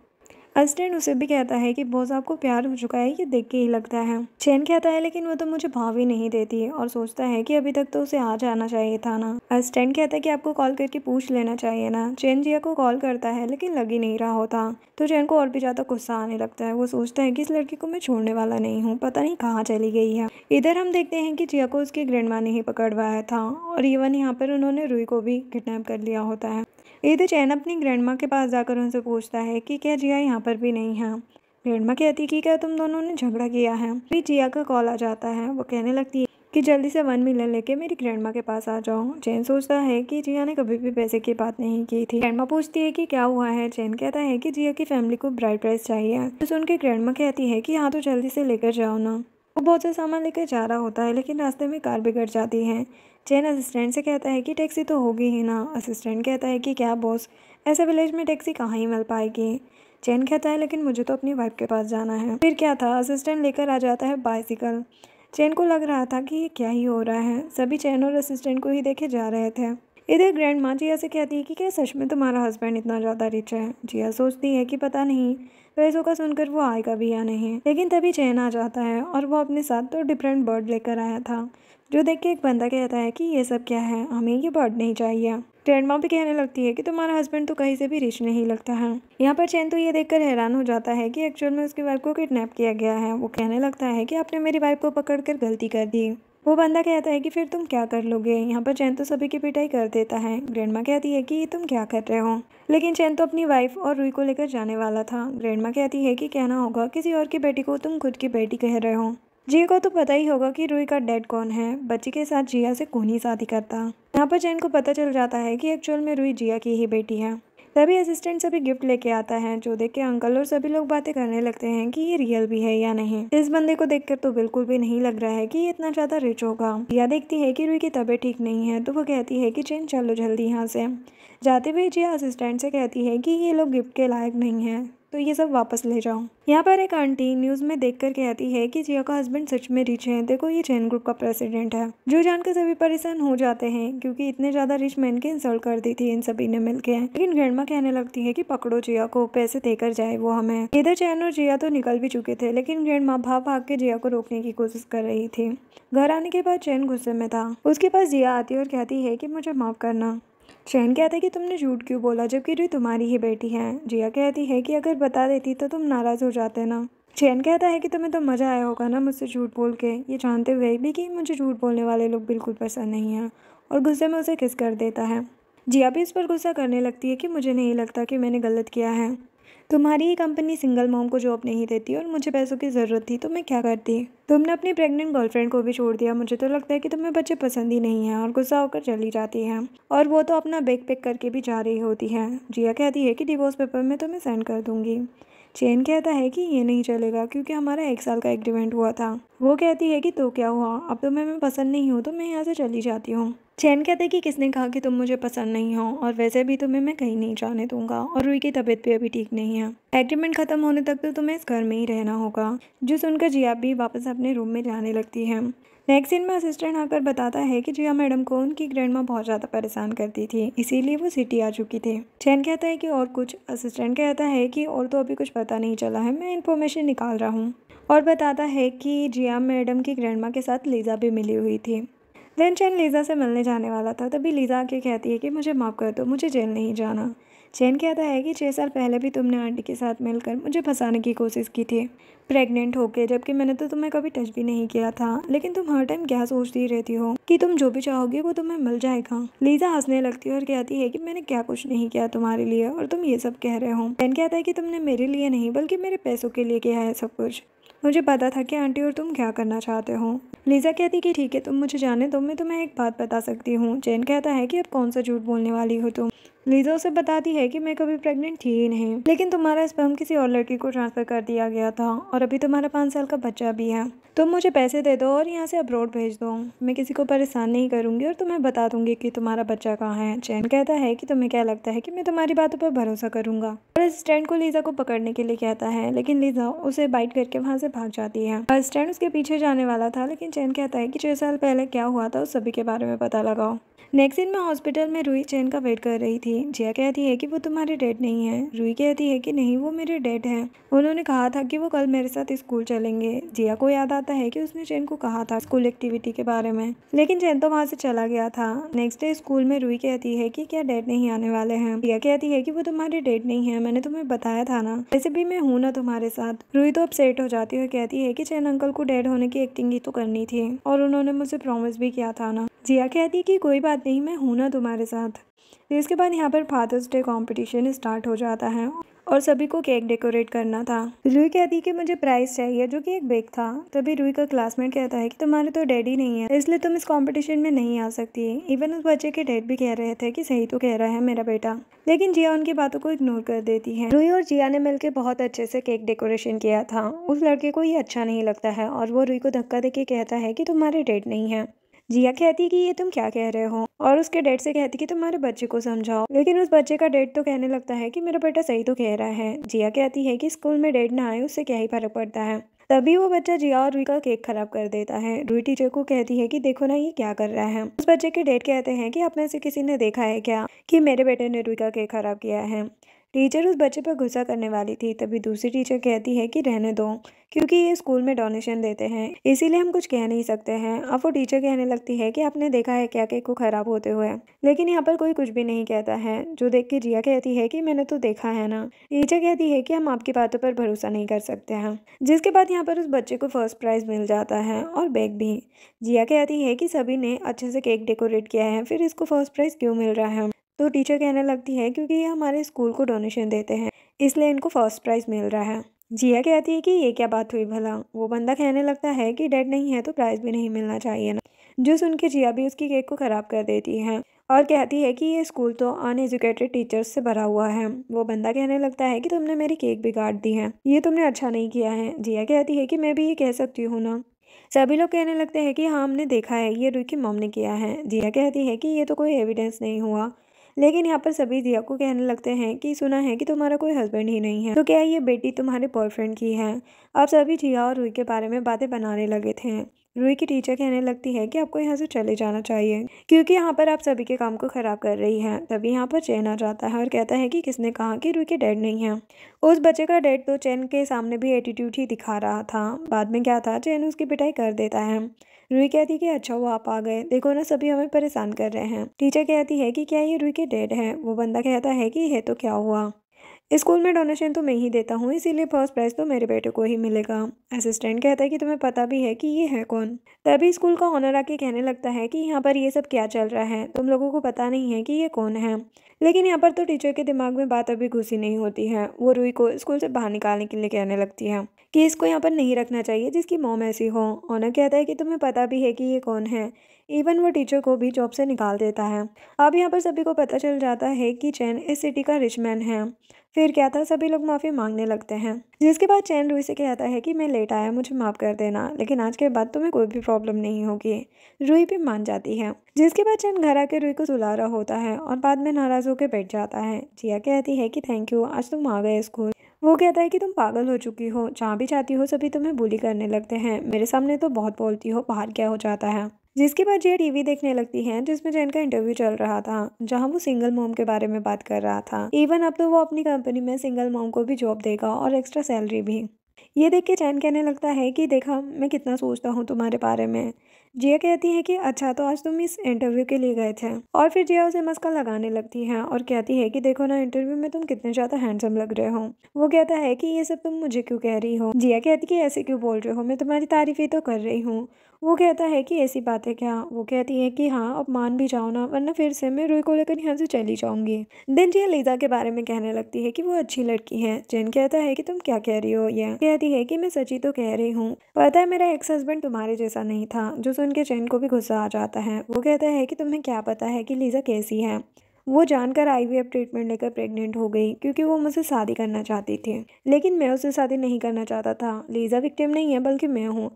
अस्टेंट उसे भी कहता है कि बोस आपको प्यार हो चुका है ये देख के ही लगता है चैन कहता है लेकिन वो तो मुझे भाव ही नहीं देती है और सोचता है कि अभी तक तो उसे आ जाना चाहिए था ना अस्टेंट कहता है कि आपको कॉल करके पूछ लेना चाहिए ना चैन जिया को कॉल करता है लेकिन लग ही नहीं रहा होता तो चैन को और भी ज़्यादा गुस्सा आने लगता है वो सोचता है कि इस लड़की को मैं छोड़ने वाला नहीं हूँ पता नहीं कहाँ चली गई है इधर हम देखते हैं कि जिया को उसकी ग्रैंड मां ने ही पकड़वाया था और इवन यहाँ पर उन्होंने रुई को भी किडनेप कर लिया होता है इधर तो चैन अपनी ग्रैंड माँ के पास जाकर उनसे पूछता है कि क्या जिया यहाँ पर भी नहीं है ग्रैंड माँ कहती कि क्या तुम दोनों ने झगड़ा किया है फिर जिया का कॉल आ जाता है वो कहने लगती है कि जल्दी से वन मिलियन लेके मेरी ग्रैंड माँ के पास आ जाओ चैन सोचता है कि जिया ने कभी भी पैसे की बात नहीं की थी ग्रैंड माँ पूछती है कि क्या हुआ है चैन कहता है कि जिया की फैमिली को ब्राइड प्राइस चाहिए तो सुन के ग्रैंड माँ कहती है कि हाँ तो जल्दी से लेकर जाओ ना वो बहुत सा सामान लेकर जा रहा होता है लेकिन रास्ते में कार बिगड़ जाती है चैन असिस्टेंट से कहता है कि टैक्सी तो होगी ही ना असिस्टेंट कहता है कि क्या बॉस ऐसे विलेज में टैक्सी कहाँ ही मिल पाएगी चैन कहता है लेकिन मुझे तो अपनी वाइफ के पास जाना है फिर क्या था असिस्टेंट लेकर आ जाता है बाइसिकल चैन को लग रहा था कि ये क्या ही हो रहा है सभी चैन और असिस्टेंट को ही देखे जा रहे थे इधर ग्रैंड माँ जिया से कहती है कि क्या सच में तुम्हारा हस्बैंड इतना ज़्यादा रिच है जिया सोचती है कि पता नहीं पैसों का सुनकर वो आएगा भी या नहीं लेकिन तभी चैन आ जाता है और वो अपने साथ तो डिफरेंट बर्ड लेकर आया था जो देख के एक बंदा कहता है कि ये सब क्या है हमें ये बर्ड नहीं चाहिए ट्रेडमा भी कहने लगती है कि तुम्हारा हस्बैंड तो कहीं से भी रिच नहीं लगता है यहाँ पर चैन तो ये देखकर हैरान हो जाता है कि एक्चुअल में उसकी वाइफ को किडनैप किया गया है वो कहने लगता है कि आपने मेरी वाइफ को पकड़कर गलती कर दी वो बंदा कहता है कि फिर तुम क्या कर लोगे यहाँ पर चैन तो सभी की पिटाई कर देता है ग्रैंडमा कहती है कि तुम क्या कर रहे हो लेकिन चैन तो अपनी वाइफ और रुई को लेकर जाने वाला था ग्रैंडमा कहती है कि कहना होगा किसी और की बेटी को तुम खुद की बेटी कह रहे हो जिया को तो पता ही होगा कि रूई का डैड कौन है बच्ची के साथ जिया से कौन ही शादी करता यहाँ पर जैन को पता चल जाता है कि एक्चुअल में रूई जिया की ही बेटी है तभी असिस्टेंट सभी गिफ्ट लेके आता है जो देख के अंकल और सभी लोग बातें करने लगते हैं कि ये रियल भी है या नहीं इस बंदे को देखकर तो बिल्कुल भी नहीं लग रहा है कि ये इतना ज्यादा रिच होगा या देखती है कि रुई की तबीयत ठीक नहीं है तो वो कहती है कि चेन चलो जल्दी यहाँ से जाते हुए जिया असिस्टेंट से कहती है कि ये लोग गिफ्ट के लायक नहीं है तो ये सब वापस ले जाऊँ यहाँ पर एक आंटी न्यूज़ में देख कर कहती है कि जिया का हस्बैंड सच में रिच है देखो ये चैन ग्रुप का प्रेसिडेंट है जो जानकर सभी परेशान हो जाते हैं क्योंकि इतने ज़्यादा रिच मैन की इंसल्ट कर दी थी इन सभी ने के लेकिन ग्रैंडमा कहने लगती है कि पकड़ो जिया को पैसे देकर जाए वो हमें इधर चैन और जिया तो निकल भी चुके थे लेकिन ग्रैंडमा भाग भाग के जिया को रोकने की कोशिश कर रही थी घर आने के बाद चैन गुस्से में था उसके पास जिया आती है और कहती है कि मुझे माफ़ करना चैन कहता है कि तुमने झूठ क्यों बोला जबकि जो तुम्हारी ही बेटी है जिया कहती है कि अगर बता देती तो तुम नाराज़ हो जाते ना चैन कहता है कि तुम्हें तो मज़ा आया होगा ना मुझसे झूठ बोल के ये जानते हुए भी कि मुझे झूठ बोलने वाले लोग बिल्कुल पसंद नहीं हैं और गुस्से में उसे किस कर देता है जिया भी इस पर गुस्सा करने लगती है कि मुझे नहीं लगता कि मैंने गलत किया है तुम्हारी ही कंपनी सिंगल मॉम को जॉब नहीं देती और मुझे पैसों की ज़रूरत थी तो मैं क्या करती तुमने अपनी प्रेग्नेंट गर्लफ्रेंड को भी छोड़ दिया मुझे तो लगता है कि तुम्हें बच्चे पसंद ही नहीं है और गुस्सा होकर चली जाती है और वो तो अपना बैग पैक करके भी जा रही होती है जिया कहती है कि डिवोर्स पेपर में तुम्हें तो सेंड कर दूँगी चैन कहता है कि ये नहीं चलेगा क्योंकि हमारा एक साल का एग्रीमेंट हुआ था वो कहती है कि तो क्या हुआ अब तो मैं पसंद नहीं हूँ तो मैं यहाँ से चली जाती हूँ चैन कहते कि किसने कहा कि तुम मुझे पसंद नहीं हो और वैसे भी तुम्हें मैं कहीं नहीं जाने दूंगा और रुई की तबीयत भी अभी ठीक नहीं है एग्रीमेंट खत्म होने तक तो तुम्हें इस घर में ही रहना होगा जो सुनकर जिया भी वापस अपने रूम में जाने लगती है नेक्स्ट दिन में असिस्टेंट आकर बताता है कि जिया मैडम को उनकी ग्रैंड माँ बहुत ज़्यादा परेशान करती थी इसीलिए वो सिटी आ चुकी थी चैन कहता है कि और कुछ असिस्टेंट कहता है कि और तो अभी कुछ पता नहीं चला है मैं इन्फॉर्मेशन निकाल रहा हूँ और बताता है कि जिया मैडम की ग्रैंड माँ के साथ लीज़ा भी मिली हुई थी देन चैन लीज़ा से मिलने जाने वाला था तभी लीज़ा आके कहती है कि मुझे माफ़ कर दो मुझे जेल नहीं जाना चैन कहता है कि छः साल पहले भी तुमने आंटी के साथ मिलकर मुझे फंसाने की कोशिश की थी प्रेग्नेंट होके जबकि मैंने तो तुम्हें कभी टच भी नहीं किया था लेकिन तुम हर टाइम क्या सोचती रहती हो कि तुम जो भी चाहोगे वो तुम्हें मिल जाएगा लीजा हंसने लगती है और कहती है कि मैंने क्या कुछ नहीं किया तुम्हारे लिए और तुम ये सब कह रहे हो चैन कहता है कि तुमने मेरे लिए नहीं बल्कि मेरे पैसों के लिए किया है सब कुछ मुझे पता था कि आंटी और तुम क्या करना चाहते हो लीजा कहती कि ठीक है तुम मुझे जाने दो मैं तुम्हें एक बात बता सकती हूँ चैन कहता है कि अब कौन सा झूठ बोलने वाली हो तुम लीजा उसे बताती है कि मैं कभी प्रेग्नेंट थी ही नहीं लेकिन तुम्हारा स्पर्म किसी और लड़की को ट्रांसफ़र कर दिया गया था और अभी तुम्हारा पाँच साल का बच्चा भी है तुम मुझे पैसे दे दो और यहाँ से अब्रॉड भेज दो मैं किसी को परेशान नहीं करूँगी और तुम्हें बता दूंगी कि तुम्हारा बच्चा कहाँ है चैन कहता है कि तुम्हें क्या लगता है कि मैं तुम्हारी बातों पर भरोसा करूँगा और असिस्टेंट को लीजा को पकड़ने के लिए कहता है लेकिन लीजा उसे बाइट करके वहाँ से भाग जाती है असिस्टेंट उसके पीछे जाने वाला था लेकिन चैन कहता है कि छः साल पहले क्या हुआ था उस सभी के बारे में पता लगाओ नेक्स्ट दिन मैं हॉस्पिटल में रुई चैन का वेट कर रही थी जिया कहती है कि वो तुम्हारे डेड नहीं है रुई कहती है कि नहीं वो मेरे डेड हैं उन्होंने कहा था कि वो कल मेरे साथ स्कूल चलेंगे जिया को याद आता है कि उसने चैन को कहा था स्कूल एक्टिविटी के बारे में लेकिन चैन तो वहाँ से चला गया था नेक्स्ट डे स्कूल में रुई कहती है कि क्या डेड नहीं आने वाले हैं जिया कहती है कि वो तुम्हारे डेड नहीं है मैंने तुम्हें बताया था ना वैसे भी मैं हूँ ना तुम्हारे साथ रुई तो अपसेट हो जाती है कहती है कि चैन अंकल को डेड होने की एक्टिंग ही तो करनी थी और उन्होंने मुझे प्रॉमिस भी किया था ना जिया कहती है कि कोई बात नहीं मैं हूँ ना तुम्हारे साथ इसके बाद यहाँ पर फादर्स डे कॉम्पिटिशन स्टार्ट हो जाता है और सभी को केक डेकोरेट करना था रुई कहती है कि मुझे प्राइस चाहिए जो कि एक बेग था तभी रुई का क्लासमेट कहता है कि तुम्हारे तो डैडी नहीं है इसलिए तुम इस कंपटीशन में नहीं आ सकती इवन उस बच्चे के डैड भी कह रहे थे कि सही तो कह रहा है मेरा बेटा लेकिन जिया उनकी बातों को इग्नोर कर देती है रुई और जिया ने मिलकर बहुत अच्छे से केक डेकोरेशन किया था उस लड़के को ये अच्छा नहीं लगता है और वो रुई को धक्का दे कहता है कि तुम्हारे डैड नहीं है जिया कहती कि ये तुम क्या कह रहे हो और उसके डेट से कहती कि तुम्हारे बच्चे को समझाओ लेकिन उस बच्चे का डेट तो कहने लगता है कि मेरा बेटा सही तो कह रहा है जिया कहती है कि स्कूल में डेट ना आए उससे क्या ही फर्क पड़ता है तभी वो बच्चा जिया और रुई का केक खराब कर देता है रुई टीचर को कहती है कि देखो ना ये क्या कर रहा है उस बच्चे के डेट कहते हैं कि आप में से किसी ने देखा है क्या कि मेरे बेटे ने रुई का केक खराब किया है टीचर उस बच्चे पर गुस्सा करने वाली थी तभी दूसरी टीचर कहती है कि रहने दो क्योंकि ये स्कूल में डोनेशन देते हैं इसीलिए हम कुछ कह नहीं सकते हैं अब वो टीचर कहने लगती है कि आपने देखा है क्या केक को खराब होते हुए लेकिन यहाँ पर कोई कुछ भी नहीं कहता है जो देख के रिया कहती है कि मैंने तो देखा है ना टीचर कहती है कि हम आपकी बातों पर भरोसा नहीं कर सकते हैं जिसके बाद यहाँ पर उस बच्चे को फर्स्ट प्राइज मिल जाता है और बैग भी जिया कहती है कि सभी ने अच्छे से केक डेकोरेट किया है फिर इसको फर्स्ट प्राइज क्यों मिल रहा है तो टीचर कहने लगती है क्योंकि ये हमारे स्कूल को डोनेशन देते हैं इसलिए इनको फर्स्ट प्राइज़ मिल रहा है जिया कहती है कि ये क्या बात हुई भला वो बंदा कहने लगता है कि डेड नहीं है तो प्राइज़ भी नहीं मिलना चाहिए ना जो सुन के जिया भी उसकी केक को ख़राब कर देती है और कहती है कि ये स्कूल तो अनएजुकेटेड टीचर्स से भरा हुआ है वो बंदा कहने लगता है कि तुमने मेरी केक बिगाड़ दी है ये तुमने अच्छा नहीं किया है जिया कहती है कि मैं भी ये कह सकती हूँ ना सभी लोग कहने लगते हैं कि हाँ हमने देखा है ये रुकी मम मॉम ने किया है जिया कहती है कि ये तो कोई एविडेंस नहीं हुआ लेकिन यहाँ पर सभी दिया को कहने लगते हैं कि सुना है कि तुम्हारा कोई हस्बैंड ही नहीं है तो क्या ये बेटी तुम्हारे बॉयफ्रेंड की है आप सभी जिया और रुई के बारे में बातें बनाने लगे थे रुई की टीचर कहने लगती है कि आपको यहाँ से चले जाना चाहिए क्योंकि यहाँ पर आप सभी के काम को ख़राब कर रही हैं तभी यहाँ पर चैन आ जाता है और कहता है कि किसने कहा कि रुई के डैड नहीं है उस बच्चे का डैड तो चैन के सामने भी एटीट्यूड ही दिखा रहा था बाद में क्या था चैन उसकी पिटाई कर देता है रुई कहती है कि अच्छा वो आप आ गए देखो ना सभी हमें परेशान कर रहे हैं टीचर कहती है कि क्या ये रुई के डेड है वो बंदा कहता है कि है तो क्या हुआ स्कूल में डोनेशन तो मैं ही देता हूँ इसीलिए फर्स्ट प्राइज़ तो मेरे बेटे को ही मिलेगा असिस्टेंट कहता है कि तुम्हें पता भी है कि ये है कौन तभी स्कूल का ऑनर आके कहने लगता है कि यहाँ पर ये सब क्या चल रहा है तुम लोगों को पता नहीं है कि ये कौन है लेकिन यहाँ पर तो टीचर के दिमाग में बात अभी घुसी नहीं होती है वो रुई को स्कूल से बाहर निकालने के लिए कहने लगती है कि इसको यहाँ पर नहीं रखना चाहिए जिसकी मोम ऐसी हो ऑनर कहता है कि तुम्हें पता भी है कि ये कौन है इवन वो टीचर को भी जॉब से निकाल देता है अब यहाँ पर सभी को पता चल जाता है कि चैन इस सिटी का रिच मैन है फिर क्या था सभी लोग माफ़ी मांगने लगते हैं जिसके बाद चैन रूई से कहता है कि मैं लेट आया मुझे माफ़ कर देना लेकिन आज के बाद तुम्हें कोई भी प्रॉब्लम नहीं होगी रूई भी मान जाती है जिसके बाद चैन घर आके रूई को सुला रहा होता है और बाद में नाराज़ होकर बैठ जाता है जिया कहती है कि थैंक यू आज तुम आ गए स्कूल वो कहता है कि तुम पागल हो चुकी हो जहाँ भी जाती हो सभी तुम्हें बुली करने लगते हैं मेरे सामने तो बहुत बोलती हो बाहर क्या हो जाता है जिसके बाद जिया टीवी देखने लगती हैं जिसमें जैन का इंटरव्यू चल रहा था जहां वो सिंगल मोम के बारे में बात कर रहा था इवन अब तो वो अपनी कंपनी में सिंगल मोम को भी जॉब देगा और एक्स्ट्रा सैलरी भी ये देख के चैन कहने लगता है कि देखा मैं कितना सोचता हूँ तुम्हारे बारे में जिया कहती है कि अच्छा तो आज तुम इस इंटरव्यू के लिए गए थे और फिर जिया उसे मस्का लगाने लगती है और कहती है कि देखो ना इंटरव्यू में तुम कितने ज़्यादा हैंडसम लग रहे हो वो कहता है कि ये सब तुम मुझे क्यों कह रही हो जिया कहती है कि ऐसे क्यों बोल रहे हो मैं तुम्हारी तारीफ ही तो कर रही हूँ वो कहता है कि ऐसी बात है क्या वो कहती है कि हाँ अब मान भी जाओ ना वरना फिर से मैं रोई को लेकर यहाँ से चली जाऊँगी दिन जिया लीजा के बारे में कहने लगती है कि वो अच्छी लड़की है जैन कहता है कि तुम क्या कह रही हो यह कहती है कि मैं सची तो कह रही हूँ पता है मेरा एक्स हस्बैंड तुम्हारे जैसा नहीं था जो सुन के जैन को भी गुस्सा आ जाता है वो कहता है कि तुम्हें क्या पता है कि लीजा कैसी है वो जानकर एफ ट्रीटमेंट लेकर प्रेग्नेंट हो गई क्योंकि वो मुझसे शादी करना चाहती थी लेकिन मैं उससे शादी नहीं करना चाहता था लीज़ा विक्टिम नहीं है बल्कि मैं हूँ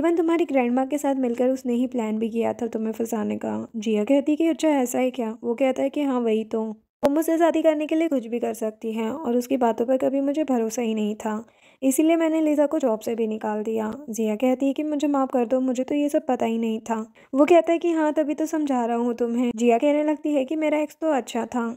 इवन तुम्हारी ग्रैंड माँ के साथ मिलकर उसने ही प्लान भी किया था तुम्हें फंसाने का जिया कहती कि अच्छा ऐसा है क्या वो कहता है कि हाँ वही तो वो मुझसे शादी करने के लिए कुछ भी कर सकती है और उसकी बातों पर कभी मुझे भरोसा ही नहीं था इसीलिए मैंने लीज़ा को जॉब से भी निकाल दिया जिया कहती है कि मुझे माफ़ कर दो मुझे तो ये सब पता ही नहीं था वो कहता है कि हाँ तभी तो समझा रहा हूँ तुम्हें जिया कहने लगती है कि मेरा एक्स तो अच्छा था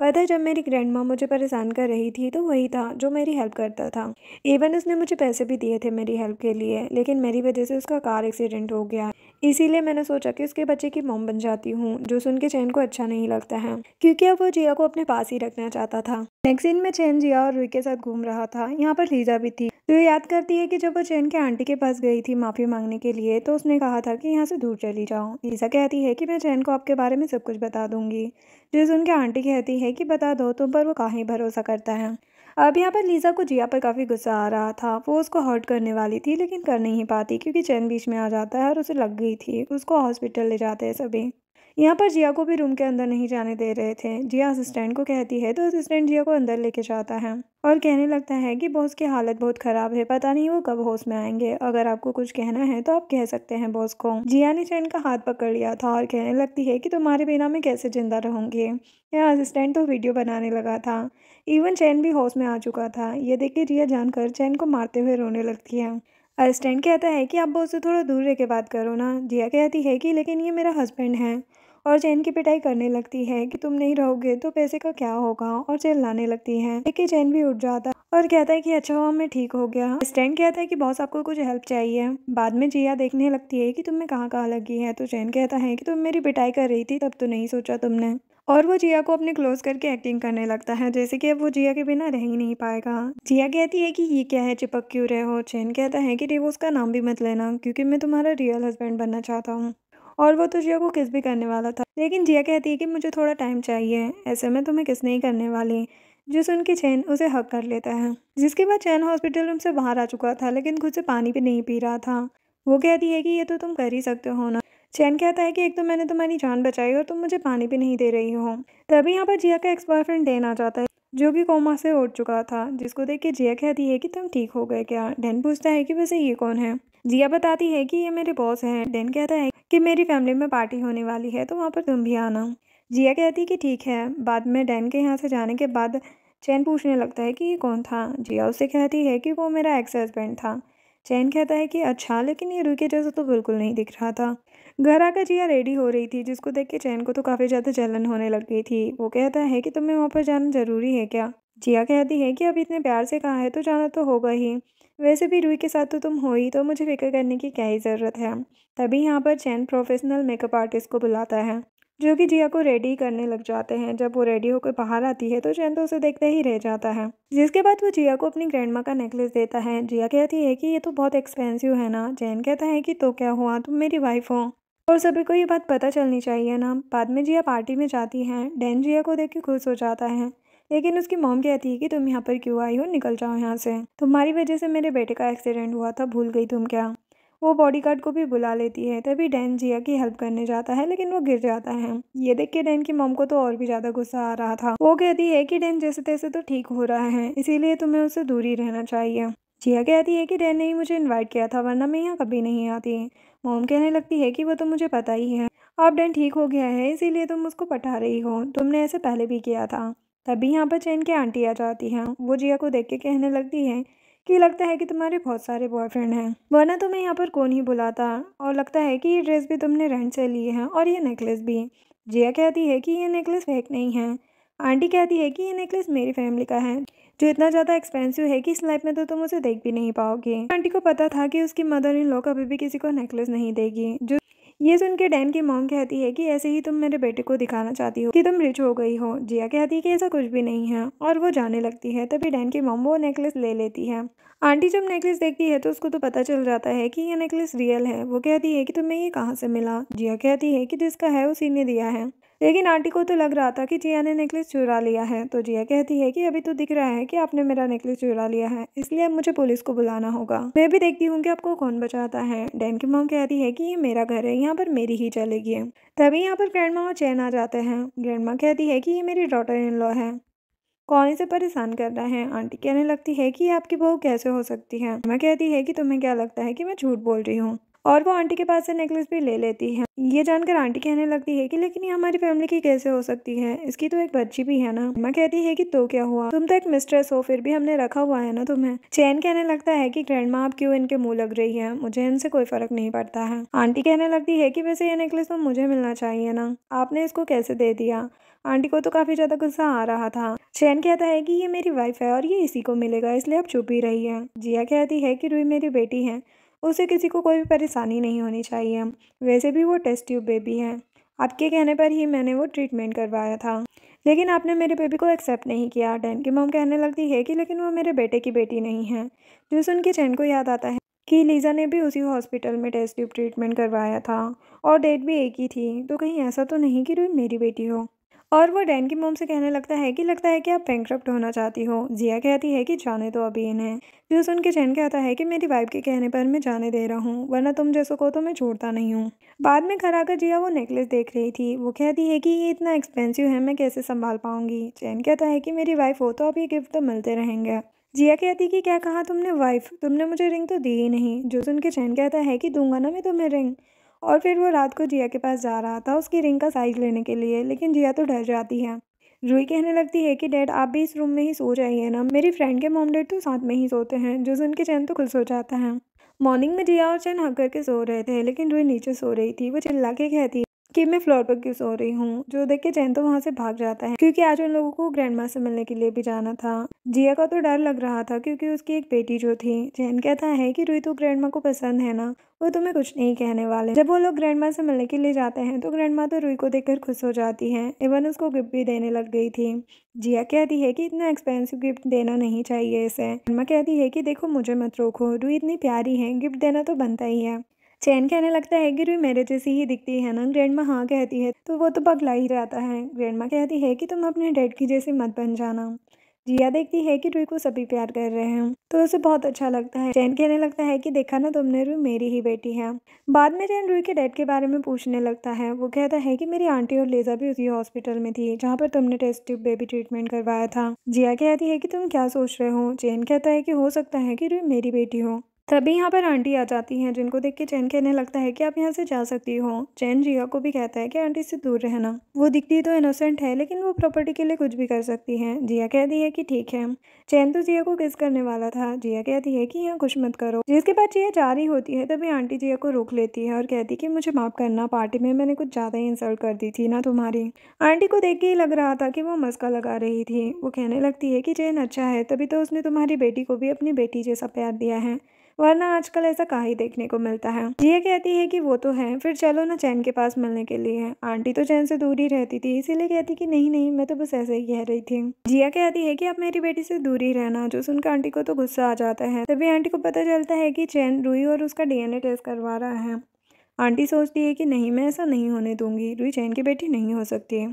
पता है जब मेरी ग्रैंड माँ मुझे परेशान कर रही थी तो वही था जो मेरी हेल्प करता था इवन उसने मुझे पैसे भी दिए थे मेरी हेल्प के लिए लेकिन मेरी वजह से उसका कार एक्सीडेंट हो गया इसीलिए मैंने सोचा कि उसके बच्चे की मोम बन जाती हूँ जो सुन के चैन को अच्छा नहीं लगता है क्योंकि अब वो जिया को अपने पास ही रखना चाहता था नेक्स्ट दिन में चैन जिया और रुई के साथ घूम रहा था यहाँ पर लीजा भी थी तो याद करती है कि जब वो चैन के आंटी के पास गई थी माफ़ी मांगने के लिए तो उसने कहा था कि यहाँ से दूर चली जाओ लीजा कहती है कि मैं चैन को आपके बारे में सब कुछ बता दूंगी जो उनके आंटी कहती है कि बता दो तुम पर वो कहा भरोसा करता है अब यहाँ पर लीज़ा को जिया पर काफ़ी गुस्सा आ रहा था वो उसको हर्ट करने वाली थी लेकिन कर नहीं पाती क्योंकि चैन बीच में आ जाता है और उसे लग गई थी उसको हॉस्पिटल ले जाते हैं सभी यहाँ पर जिया को भी रूम के अंदर नहीं जाने दे रहे थे जिया असिस्टेंट को कहती है तो असिस्टेंट जिया को अंदर लेके जाता है और कहने लगता है कि बॉस की हालत बहुत ख़राब है पता नहीं वो कब होश में आएंगे अगर आपको कुछ कहना है तो आप कह सकते हैं बॉस को जिया ने चैन का हाथ पकड़ लिया था और कहने लगती है कि तुम्हारे बिना मैं कैसे ज़िंदा रहूँगी यहाँ असिस्टेंट तो वीडियो बनाने लगा था इवन चैन भी हाउस में आ चुका था ये देख के रिया जानकर चैन को मारते हुए रोने लगती है असिस्टेंट कहता है कि आप बॉस से थोड़ा दूर रह के बात करो ना जिया कहती है कि लेकिन ये मेरा हस्बैंड है और चैन की पिटाई करने लगती है कि तुम नहीं रहोगे तो पैसे का क्या होगा और चैन लाने लगती है देखिए चैन भी उठ जाता और कहता है कि अच्छा हुआ मैं ठीक हो गया स्टैंड कहता है कि बॉस आपको कुछ हेल्प चाहिए बाद में जिया देखने लगती है कि तुम्हें कहाँ कहाँ लगी है तो चैन कहता है कि तुम मेरी पिटाई कर रही थी तब तो नहीं सोचा तुमने और वो जिया को अपने क्लोज करके एक्टिंग करने लगता है जैसे कि अब वो जिया के बिना रह ही नहीं पाएगा जिया कहती है कि ये क्या है चिपक क्यों रहे हो चैन कहता है कि डिवोर्स का नाम भी मत लेना क्योंकि मैं तुम्हारा रियल हस्बैंड बनना चाहता हूँ और वो तो जिया को किस भी करने वाला था लेकिन जिया कहती है कि मुझे थोड़ा टाइम चाहिए ऐसे में तुम्हें तो किस नहीं करने वाली जो सुन के चैन उसे हक कर लेता है जिसके बाद चैन हॉस्पिटल रूम से बाहर आ चुका था लेकिन खुद से पानी भी नहीं पी रहा था वो कहती है कि ये तो तुम कर ही सकते हो ना चैन कहता है कि एक तो मैंने तुम्हारी जान बचाई और तुम मुझे पानी भी नहीं दे रही हो तभी यहाँ पर जिया का एक्स बॉयफ्रेंड डेन आ जाता है जो कि कोमा से उठ चुका था जिसको देख के जिया कहती है कि तुम ठीक हो गए क्या डेन पूछता है कि वैसे ये कौन है जिया बताती है कि ये मेरे बॉस हैं डेन कहता है कि मेरी फैमिली में पार्टी होने वाली है तो वहाँ पर तुम भी आना जिया कहती है कि ठीक है बाद में डैन के यहाँ से जाने के बाद चैन पूछने लगता है कि ये कौन था जिया उसे कहती है कि वो मेरा एक्स हस्बैंड था चैन कहता है कि अच्छा लेकिन ये रुके जैसा तो बिल्कुल नहीं दिख रहा था घर आकर जिया रेडी हो रही थी जिसको देख के चैन को तो काफ़ी ज़्यादा जलन होने लग गई थी वो कहता है कि तुम्हें वहाँ पर जाना ज़रूरी है क्या जिया कहती है कि अब इतने प्यार से कहा है तो जाना तो होगा ही वैसे भी रुई के साथ तो तुम हो ही तो मुझे फिक्र करने की क्या ही ज़रूरत है तभी यहाँ पर चैन प्रोफेशनल मेकअप आर्टिस्ट को बुलाता है जो कि जिया को रेडी करने लग जाते हैं जब वो रेडी होकर बाहर आती है तो चैन तो उसे देखते ही रह जाता है जिसके बाद वो जिया को अपनी ग्रैंड माँ का नेकलेस देता है जिया कहती है कि ये तो बहुत एक्सपेंसिव है ना चैन कहता है कि तो क्या हुआ तुम मेरी वाइफ हो और सभी को ये बात पता चलनी चाहिए ना बाद में जिया पार्टी में जाती हैं डैन जिया को देख के खुश हो जाता है लेकिन उसकी मोम कहती है कि तुम यहाँ पर क्यों आई हो निकल जाओ यहाँ से तुम्हारी वजह से मेरे बेटे का एक्सीडेंट हुआ था भूल गई तुम क्या वो बॉडीगार्ड को भी बुला लेती है तभी डैन जिया की हेल्प करने जाता है लेकिन वो गिर जाता है ये देख के डैन की मॉम को तो और भी ज़्यादा गुस्सा आ रहा था वो कहती है कि डैन जैसे तैसे तो ठीक हो रहा है इसीलिए तुम्हें उससे दूरी रहना चाहिए जिया कहती है कि डैन ने ही मुझे इनवाइट किया था वरना मैं यहाँ कभी नहीं आती मोम कहने लगती है कि वो तो मुझे पता ही है अब डैन ठीक हो गया है इसीलिए तुम उसको पटा रही हो तुमने ऐसे पहले भी किया था तभी यहाँ पर चैन की आंटी आ जाती है वो जिया को देख के कहने लगती है कि लगता है कि तुम्हारे बहुत सारे बॉयफ्रेंड हैं वरना तुम्हें यहाँ पर कौन ही बुलाता और लगता है कि ये ड्रेस भी तुमने रेंट से ली है और ये नेकलेस भी जिया कहती है कि ये नेकलेस फेक नहीं है आंटी कहती है कि ये नेकलेस मेरी फैमिली का है जो इतना ज़्यादा एक्सपेंसिव है कि इस लाइफ में तो तुम उसे देख भी नहीं पाओगे आंटी को पता था कि उसकी मदर इन लॉ कभी भी किसी को नेकलेस नहीं देगी जो ये सुन के डैन की मॉम कहती है कि ऐसे ही तुम मेरे बेटे को दिखाना चाहती हो कि तुम रिच हो गई हो जिया कहती है कि ऐसा कुछ भी नहीं है और वो जाने लगती है तभी डैन की मॉम वो नेकलेस ले लेती है आंटी जब नेकलेस देखती है तो उसको तो पता चल जाता है कि ये नेकलेस रियल है वो कहती है कि तुम्हें ये कहाँ से मिला जिया कहती है कि जिसका है उसी ने दिया है लेकिन आंटी को तो लग रहा था कि जिया ने नेकलेस चुरा लिया है तो जिया कहती है कि अभी तो दिख रहा है कि आपने मेरा नेकलेस चुरा लिया है इसलिए अब मुझे पुलिस को बुलाना होगा मैं भी देखती हूँ कि आपको कौन बचाता है डैन की माँ कहती है कि ये मेरा घर है यहाँ पर मेरी ही चलेगी तभी यहाँ पर ग्रैंड और चैन आ जाते हैं ग्रैंड कहती है कि ये मेरी डॉटर इन लॉ है कौन इसे परेशान कर रहा है आंटी कहने लगती है कि ये आपकी बहू कैसे हो सकती है मैं कहती है कि तुम्हें क्या लगता है कि मैं झूठ बोल रही हूँ और वो आंटी के पास से नेकलेस भी ले लेती है ये जानकर आंटी कहने लगती है कि लेकिन ये हमारी फैमिली की कैसे हो सकती है इसकी तो एक बच्ची भी है ना अम्मा कहती है कि तो क्या हुआ तुम तो एक मिस्ट्रेस हो फिर भी हमने रखा हुआ है ना तुम्हें चैन कहने लगता है कि ग्रैंड माँ आप क्यों इनके मुंह लग रही है मुझे इनसे कोई फर्क नहीं पड़ता है आंटी कहने लगती है की वैसे ये नेकलेस तो मुझे मिलना चाहिए ना आपने इसको कैसे दे दिया आंटी को तो काफ़ी ज़्यादा गुस्सा आ रहा था चैन कहता है कि ये मेरी वाइफ है और ये इसी को मिलेगा इसलिए आप चुप ही रही है जिया कहती है कि रुई मेरी बेटी है उसे किसी को कोई भी परेशानी नहीं होनी चाहिए वैसे भी वो टेस्ट ट्यूब बेबी है आपके कहने पर ही मैंने वो ट्रीटमेंट करवाया था लेकिन आपने मेरे बेबी को एक्सेप्ट नहीं किया डैन की मोम कहने लगती है कि लेकिन वो मेरे बेटे की बेटी नहीं है जो सुन के चैन को याद आता है कि लीज़ा ने भी उसी हॉस्पिटल में टेस्ट ट्यूब ट्रीटमेंट करवाया था और डेट भी एक ही थी तो कहीं ऐसा तो नहीं कि रोई मेरी बेटी हो और वो डैन की मोम से कहने लगता है कि लगता है कि आप बैंक होना चाहती हो जिया कहती है कि जाने तो अभी इन्हें जो सुन के चैन कहता है कि मेरी वाइफ के कहने पर मैं जाने दे रहा हूँ वरना तुम जैसों को तो मैं छोड़ता नहीं हूँ बाद में घर आकर जिया वो नेकलेस देख रही थी वो कहती है कि ये इतना एक्सपेंसिव है मैं कैसे संभाल पाऊंगी चैन कहता है कि मेरी वाइफ हो तो अब ये गिफ्ट तो मिलते रहेंगे जिया कहती कि क्या कहा तुमने वाइफ तुमने मुझे रिंग तो दी ही नहीं जो सुन के चैन कहता है कि दूंगा ना मैं तुम्हें रिंग और फिर वो रात को जिया के पास जा रहा था उसकी रिंग का साइज़ लेने के लिए लेकिन जिया तो डर जाती है रूई कहने लगती है कि डैड आप भी इस रूम में ही सो जाइए ना मेरी फ्रेंड के मॉम डैड तो साथ में ही सोते हैं जो सुन के चैन तो खुद सो जाता है मॉर्निंग में जिया और चैन हक करके सो रहे थे लेकिन रूई नीचे सो रही थी वो चिल्ला के कहती कि मैं फ्लोर पर क्यों सो रही हूँ जो देख के जैन तो वहाँ से भाग जाता है क्योंकि आज उन लोगों को ग्रैंड माँ से मिलने के लिए भी जाना था जिया का तो डर लग रहा था क्योंकि उसकी एक बेटी जो थी जैन कहता है कि रुई तो ग्रैंड माँ को पसंद है ना वो तुम्हें कुछ नहीं कहने वाले जब वो लोग ग्रैंड माँ से मिलने के लिए जाते हैं तो ग्रैंड माँ तो रुई को देखकर खुश हो जाती है इवन उसको गिफ्ट भी देने लग गई थी जिया कहती है कि इतना एक्सपेंसिव गिफ्ट देना नहीं चाहिए इसे ग्रैंड माँ कहती है कि देखो मुझे मत रोको रुई इतनी प्यारी है गिफ्ट देना तो बनता ही है चैन कहने लगता है कि रुई मेरे जैसी ही दिखती है ना ग्रैंड माँ हाँ कहती है तो वो तो पगला ही रहता है ग्रैंड माँ कहती है कि तुम अपने डैड की जैसी मत बन जाना जिया देखती है कि रुई को सभी प्यार कर रहे हैं तो उसे बहुत अच्छा लगता है चैन कहने लगता है कि देखा ना तुमने रुई मेरी ही बेटी है बाद में चैन रुई के डैड के बारे में पूछने लगता है वो कहता है कि मेरी आंटी और लेजा भी उसी हॉस्पिटल में थी जहाँ पर तुमने टेस्ट ट्यूब बेबी ट्रीटमेंट करवाया था जिया कहती है कि तुम क्या सोच रहे हो चैन कहता है कि हो सकता है कि रुई मेरी बेटी हो तभी यहाँ पर आंटी आ जाती हैं जिनको देख के चैन कहने लगता है कि आप यहाँ से जा सकती हो चैन जिया को भी कहता है कि आंटी से दूर रहना वो दिखती तो इनोसेंट है लेकिन वो प्रॉपर्टी के लिए कुछ भी कर सकती है जिया कहती है कि ठीक है चैन तो जिया को किस करने वाला था जिया कहती है कि यहाँ कुछ मत करो जिसके बाद जिया जा रही होती है तभी आंटी जिया को रोक लेती है और कहती कि मुझे माफ करना पार्टी में मैंने कुछ ज़्यादा ही इंसल्ट कर दी थी ना तुम्हारी आंटी को देख के ही लग रहा था कि वो मस्का लगा रही थी वो कहने लगती है कि चैन अच्छा है तभी तो उसने तुम्हारी बेटी को भी अपनी बेटी जैसा प्यार दिया है वरना आजकल ऐसा कहा ही देखने को मिलता है जिया कहती है कि वो तो है फिर चलो ना चैन के पास मिलने के लिए आंटी तो चैन से दूर ही रहती थी इसीलिए कहती कि नहीं नहीं मैं तो बस ऐसे ही कह रही थी जिया कहती है कि आप मेरी बेटी से दूर ही रहना जो सुनकर आंटी को तो गुस्सा आ जाता है तभी आंटी को पता चलता है कि चैन रुई और उसका डीएनए टेस्ट करवा रहा है आंटी सोचती है कि नहीं मैं ऐसा नहीं होने दूंगी रुई चैन की बेटी नहीं हो सकती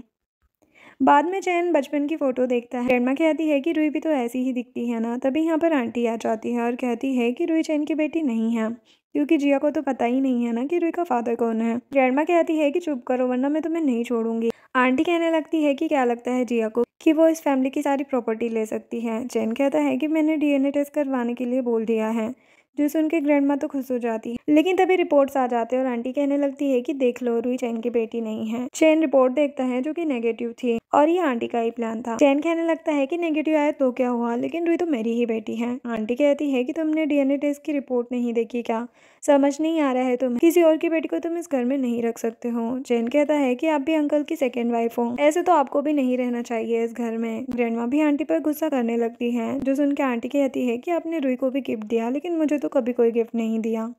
बाद में चैन बचपन की फ़ोटो देखता है ग्रैंडमा कहती है कि रुई भी तो ऐसी ही दिखती है ना तभी यहाँ पर आंटी आ जाती है और कहती है कि रुई चैन की बेटी नहीं है क्योंकि जिया को तो पता ही नहीं है ना कि रुई का फादर कौन है ग्रैंडमा कहती है कि चुप करो वरना मैं तुम्हें नहीं छोड़ूंगी आंटी कहने लगती है कि क्या लगता है जिया को कि वो इस फैमिली की सारी प्रॉपर्टी ले सकती है चैन कहता है कि मैंने डीएनए टेस्ट करवाने के लिए बोल दिया है जिससे उनके ग्रैंड माँ तो खुश हो जाती है लेकिन तभी रिपोर्ट्स आ जाते हैं और आंटी कहने लगती है कि देख लो रुई चैन की बेटी नहीं है चैन रिपोर्ट देखता है जो कि नेगेटिव थी और ये आंटी का ही प्लान था चैन कहने लगता है कि नेगेटिव आया तो क्या हुआ लेकिन रुई तो मेरी ही बेटी है आंटी कहती है कि तुमने डीएनए टेस्ट की रिपोर्ट नहीं देखी क्या समझ नहीं आ रहा है तुम किसी और की बेटी को तुम इस घर में नहीं रख सकते हो चैन कहता है की आप भी अंकल की सेकेंड वाइफ हो ऐसे तो आपको भी नहीं रहना चाहिए इस घर में ग्रैंड भी आंटी पर गुस्सा करने लगती है जो सुन के आंटी कहती है की आपने रुई को भी गिफ्ट दिया लेकिन मुझे तो कभी कोई गिफ्ट नहीं दिया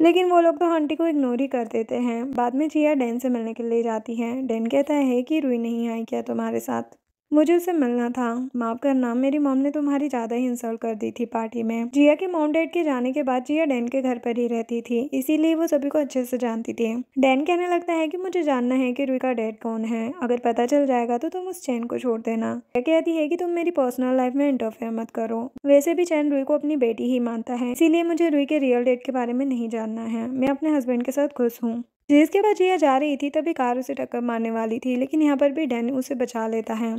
लेकिन वो लोग तो हंटी को इग्नोर ही कर देते हैं बाद में जिया डेन से मिलने के लिए जाती है डेन कहता है कि रुई नहीं आई क्या तुम्हारे साथ मुझे उसे मिलना था माफ करना मेरी मॉम ने तुम्हारी ज़्यादा ही इंसल्ट कर दी थी पार्टी में जिया के मॉम डैड के जाने के बाद जिया डैन के घर पर ही रहती थी इसीलिए वो सभी को अच्छे से जानती थी डैन कहने लगता है कि मुझे जानना है कि रुका का डैड कौन है अगर पता चल जाएगा तो तुम उस चैन को छोड़ देना क्या कहती है कि तुम मेरी पर्सनल लाइफ में इंटरफेयर मत करो वैसे भी चैन रुई को अपनी बेटी ही मानता है इसीलिए मुझे रुई के रियल डेट के बारे में नहीं जानना है मैं अपने हस्बैंड के साथ खुश हूँ जिसके बाद जिया जा रही थी तभी कार उसे टक्कर मारने वाली थी लेकिन यहाँ पर भी डैन उसे बचा लेता है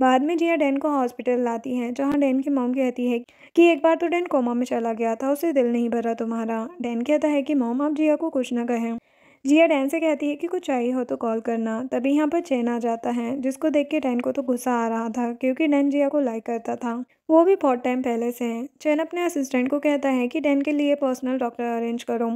बाद में जिया डैन को हॉस्पिटल लाती है जहाँ डैन की मोम कहती है कि एक बार तो डैन कोमा में चला गया था उसे दिल नहीं भरा तुम्हारा डैन कहता है कि मोम आप जिया को कुछ ना कहें जिया डैन से कहती है कि कुछ चाहिए हो तो कॉल करना तभी यहाँ पर चैन आ जाता है जिसको देख के डैन को तो गुस्सा आ रहा था क्योंकि डैन जिया को लाइक करता था वो भी बहुत टाइम पहले से है चैन अपने असिस्टेंट को कहता है कि डैन के लिए पर्सनल डॉक्टर अरेंज करो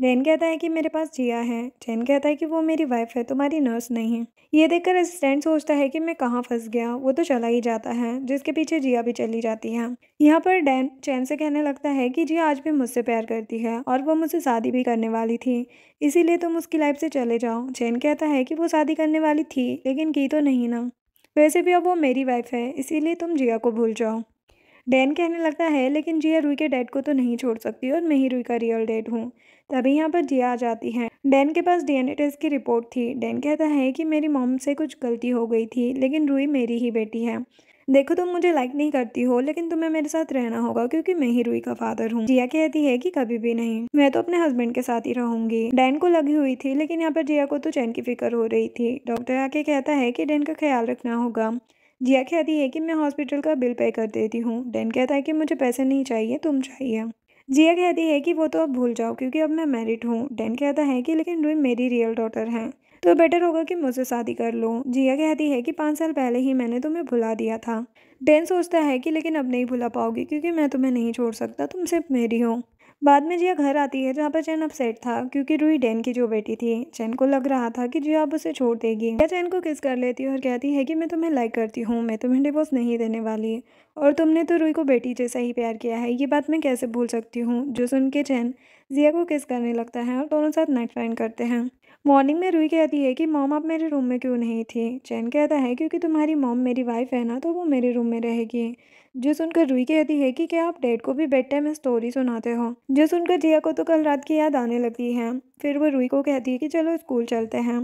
जैन कहता है कि मेरे पास जिया है जैन कहता है कि वो मेरी वाइफ है तुम्हारी नर्स नहीं है ये देखकर असिस्टेंट सोचता है कि मैं कहाँ फंस गया वो तो चला ही जाता है जिसके पीछे जिया भी चली जाती है यहाँ पर डैन चैन से कहने लगता है कि जिया आज भी मुझसे प्यार करती है और वो मुझसे शादी भी करने वाली थी इसीलिए तुम उसकी लाइफ से चले जाओ जैन कहता है कि वो शादी करने वाली थी लेकिन की तो नहीं ना वैसे भी अब वो मेरी वाइफ है इसीलिए तुम जिया को भूल जाओ डैन कहने लगता है लेकिन जिया रुई के डैड को तो नहीं छोड़ सकती और मैं ही रुई का रियल डैड हूँ तभी यहाँ पर जिया आ जाती है डैन के पास डीएनए टेस्ट की रिपोर्ट थी डैन कहता है कि मेरी मॉम से कुछ गलती हो गई थी लेकिन रुई मेरी ही बेटी है देखो तुम मुझे लाइक नहीं करती हो लेकिन तुम्हें मेरे साथ रहना होगा क्योंकि मैं ही रुई का फादर हूँ जिया कहती है कि कभी भी नहीं मैं तो अपने हस्बैंड के साथ ही रहूंगी डैन को लगी हुई थी लेकिन यहाँ पर जिया को तो चैन की फिक्र हो रही थी डॉक्टर आके कहता है कि डैन का ख्याल रखना होगा जिया कहती है कि मैं हॉस्पिटल का बिल पे कर देती हूँ डैन कहता है कि मुझे पैसे नहीं चाहिए तुम चाहिए जिया कहती है कि वो तो अब भूल जाओ क्योंकि अब मैं मैरिड हूँ डैन कहता है कि लेकिन रूई मेरी रियल डॉटर है तो बेटर होगा कि मुझसे शादी कर लो जिया कहती है कि पाँच साल पहले ही मैंने तुम्हें भुला दिया था डैन सोचता है कि लेकिन अब नहीं भुला पाओगी क्योंकि मैं तुम्हें नहीं छोड़ सकता तुम सिर्फ मेरी हो बाद में जिया घर आती है जहाँ पर चैन अपसेट था क्योंकि रूही डैन की जो बेटी थी चैन को लग रहा था कि जिया अब उसे छोड़ देगी या चैन को किस कर लेती है और कहती है कि मैं तुम्हें लाइक करती हूँ मैं तुम्हें डिवोर्स नहीं देने वाली और तुमने तो रूही को बेटी जैसा ही प्यार किया है ये बात मैं कैसे भूल सकती हूँ जो सुन के चैन जिया को किस करने लगता है और दोनों साथ नाइट फाइन करते हैं मॉर्निंग में रुई कहती है कि मॉम आप मेरे रूम में क्यों नहीं थी चैन कहता है क्योंकि तुम्हारी मॉम मेरी वाइफ है ना तो वो मेरे रूम में रहेगी जो सुनकर रुई कहती है कि क्या आप डैड को भी बेड टाइम स्टोरी सुनाते हो जो सुनकर जिया को तो कल रात की याद आने लगती है फिर वो रुई को कहती है कि चलो स्कूल चलते हैं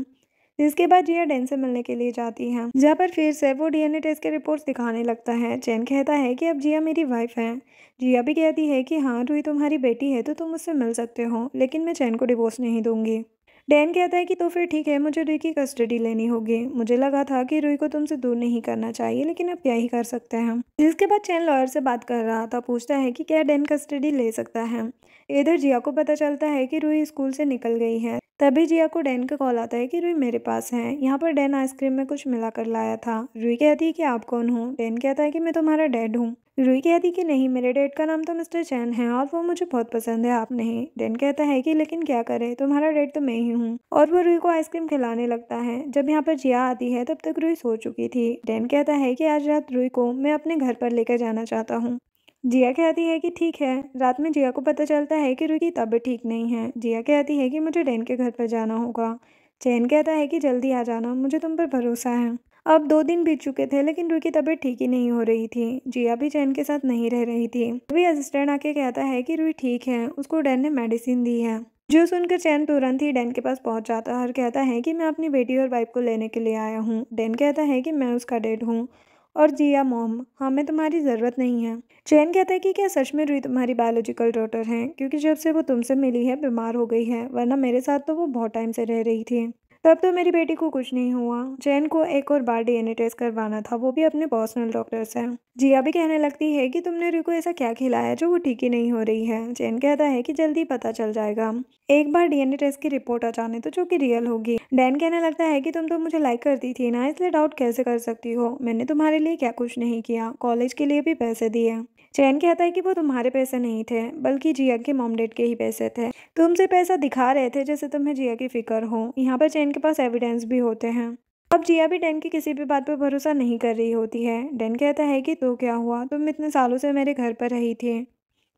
इसके बाद जिया डैन से मिलने के लिए जाती है जहाँ पर फिर से वो डीएनए टेस्ट के रिपोर्ट्स दिखाने लगता है चैन कहता है कि अब जिया मेरी वाइफ है जिया भी कहती है कि हाँ रुई तुम्हारी बेटी है तो तुम उससे मिल सकते हो लेकिन मैं चैन को डिवोर्स नहीं दूंगी डैन कहता है कि तो फिर ठीक है मुझे रुई की कस्टडी लेनी होगी मुझे लगा था कि रुई को तुमसे दूर नहीं करना चाहिए लेकिन अब क्या ही कर सकते हैं इसके बाद चैन लॉयर से बात कर रहा था पूछता है कि क्या डैन कस्टडी ले सकता है इधर जिया को पता चलता है कि रुई स्कूल से निकल गई है तभी जिया को डैन का कॉल आता है कि रुई मेरे पास है यहाँ पर डैन आइसक्रीम में कुछ मिलाकर लाया था रुई कहती है कि आप कौन हो डैन कहता है कि मैं तुम्हारा डैड हूँ रुई कहती कि नहीं मेरे डैड का नाम तो मिस्टर चैन है और वो मुझे बहुत पसंद है आप नहीं डैन कहता है कि लेकिन क्या करे तुम्हारा डैड तो मैं ही हूँ और वो रुई को आइसक्रीम खिलाने लगता है जब यहाँ पर जिया आती है तब तक रुई सो चुकी थी डैन कहता है कि आज रात रुई को मैं अपने घर पर लेकर जाना चाहता हूँ जिया कहती है कि ठीक है रात में जिया को पता चलता है कि रुकी तबीयत ठीक नहीं है जिया कहती है कि मुझे डैन के घर पर जाना होगा चैन कहता है कि जल्दी आ जाना मुझे तुम पर भरोसा है अब दो दिन बीत चुके थे लेकिन की तबीयत ठीक ही नहीं हो रही थी जिया भी चैन के साथ नहीं रह रही थी तभी असिस्टेंट आके कहता है कि रुई ठीक है उसको डैन ने मेडिसिन दी है जो सुनकर चैन तुरंत ही डैन के पास पहुंच जाता है और कहता है कि मैं अपनी बेटी और वाइफ को लेने के लिए आया हूँ डैन कहता है कि मैं उसका डेड हूँ और जिया मोम हमें हाँ, तुम्हारी ज़रूरत नहीं है चैन कहता है कि क्या सच में रुई तुम्हारी बायोलॉजिकल डॉटर हैं क्योंकि जब से वो तुमसे मिली है बीमार हो गई है वरना मेरे साथ तो वो बहुत टाइम से रह रही थी तब तो मेरी बेटी को कुछ नहीं हुआ जैन को एक और बार डीएनए टेस्ट करवाना था वो भी अपने पर्सनल डॉक्टर से जिया भी कहने लगती है कि तुमने रिको ऐसा क्या खिलाया है जो वो ठीक ही नहीं हो रही है जैन कहता है कि जल्दी पता चल जाएगा एक बार डीएनए टेस्ट की रिपोर्ट आ जाने तो जो कि रियल होगी डैन कहने लगता है कि तुम तो मुझे लाइक करती थी ना इसलिए डाउट कैसे कर सकती हो मैंने तुम्हारे लिए क्या कुछ नहीं किया कॉलेज के लिए भी पैसे दिए चैन कहता है कि वो तुम्हारे पैसे नहीं थे बल्कि जिया के मॉम डैड के ही पैसे थे तुमसे पैसा दिखा रहे थे जैसे तुम्हें जिया की फिक्र हो यहाँ पर चैन के पास एविडेंस भी होते हैं अब जिया भी डैन की किसी भी बात पर भरोसा नहीं कर रही होती है डैन कहता है कि तो क्या हुआ तुम इतने सालों से मेरे घर पर रही थी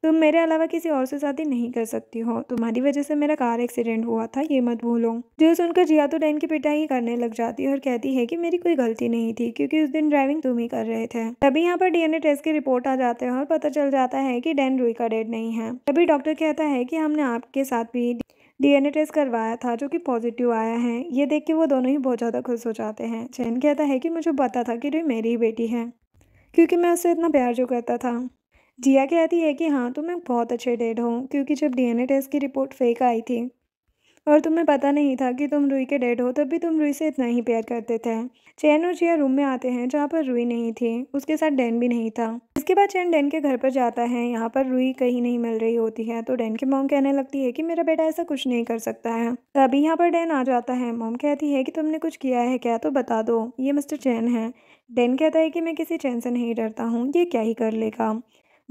तुम मेरे अलावा किसी और से शादी नहीं कर सकती हो तुम्हारी वजह से मेरा कार एक्सीडेंट हुआ था ये मत भूलो जो सुनकर जिया तो डैन की पिटाई करने लग जाती है और कहती है कि मेरी कोई गलती नहीं थी क्योंकि उस दिन ड्राइविंग तुम ही कर रहे थे तभी यहाँ पर डीएनए टेस्ट की रिपोर्ट आ जाते हैं और पता चल जाता है कि डैन रुई का डेड नहीं है तभी डॉक्टर कहता है कि हमने आपके साथ भी डीएनए टेस्ट करवाया था जो कि पॉजिटिव आया है ये देख के वो दोनों ही बहुत ज़्यादा खुश हो जाते हैं चैन कहता है कि मुझे पता था कि रुई मेरी ही बेटी है क्योंकि मैं उससे इतना प्यार जो करता था जिया कहती है कि हाँ तुम्हें तो बहुत अच्छे डेड हो क्योंकि जब डीएनए टेस्ट की रिपोर्ट फेक आई थी और तुम्हें पता नहीं था कि तुम रुई के डेड हो तब भी तुम रुई से इतना ही प्यार करते थे चैन और जिया रूम में आते हैं जहाँ पर रुई नहीं थी उसके साथ डैन भी नहीं था इसके बाद चैन डैन के घर पर जाता है यहाँ पर रुई कहीं नहीं मिल रही होती है तो डैन की मोम कहने लगती है कि मेरा बेटा ऐसा कुछ नहीं कर सकता है तभी यहाँ पर डैन आ जाता है मोम कहती है कि तुमने कुछ किया है क्या तो बता दो ये मिस्टर चैन है डैन कहता है कि मैं किसी चैन से नहीं डरता हूँ ये क्या ही कर लेगा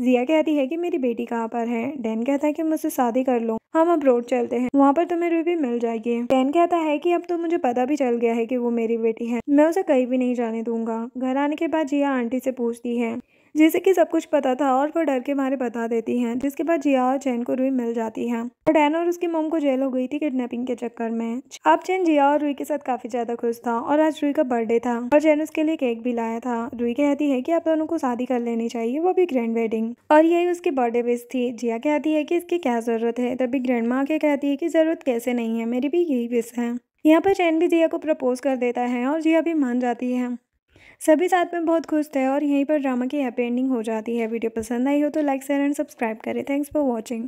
जिया कहती है कि मेरी बेटी कहाँ पर है डैन कहता है कि मुझसे शादी कर लो हम अब्रोड चलते हैं वहाँ पर तुम्हें रूबी मिल जाएगी डैन कहता है कि अब तो मुझे पता भी चल गया है कि वो मेरी बेटी है मैं उसे कहीं भी नहीं जाने दूंगा घर आने के बाद जिया आंटी से पूछती है जिसे कि सब कुछ पता था और वो डर के मारे बता देती हैं जिसके बाद जिया और चैन को रुई मिल जाती है और डैन और उसकी मोम को जेल हो गई थी किडनैपिंग के चक्कर में अब चैन जिया और रुई के साथ काफी ज्यादा खुश था और आज रुई का बर्थडे था और चैन उसके लिए केक भी लाया था रुई कहती है की आप दोनों को शादी कर लेनी चाहिए वो भी ग्रैंड वेडिंग और यही उसकी बर्थडे विश थी जिया कहती है की इसकी क्या जरूरत है तभी ग्रैंड माँ के कहती है की जरूरत कैसे नहीं है मेरी भी यही विश है यहाँ पर चैन भी जिया को प्रपोज कर देता है और जिया भी मान जाती है सभी साथ में बहुत खुश थे और यहीं पर ड्रामा की हैप्पी एंडिंग हो जाती है वीडियो पसंद आई हो तो लाइक शेयर एंड सब्सक्राइब करें थैंक्स फॉर वॉचिंग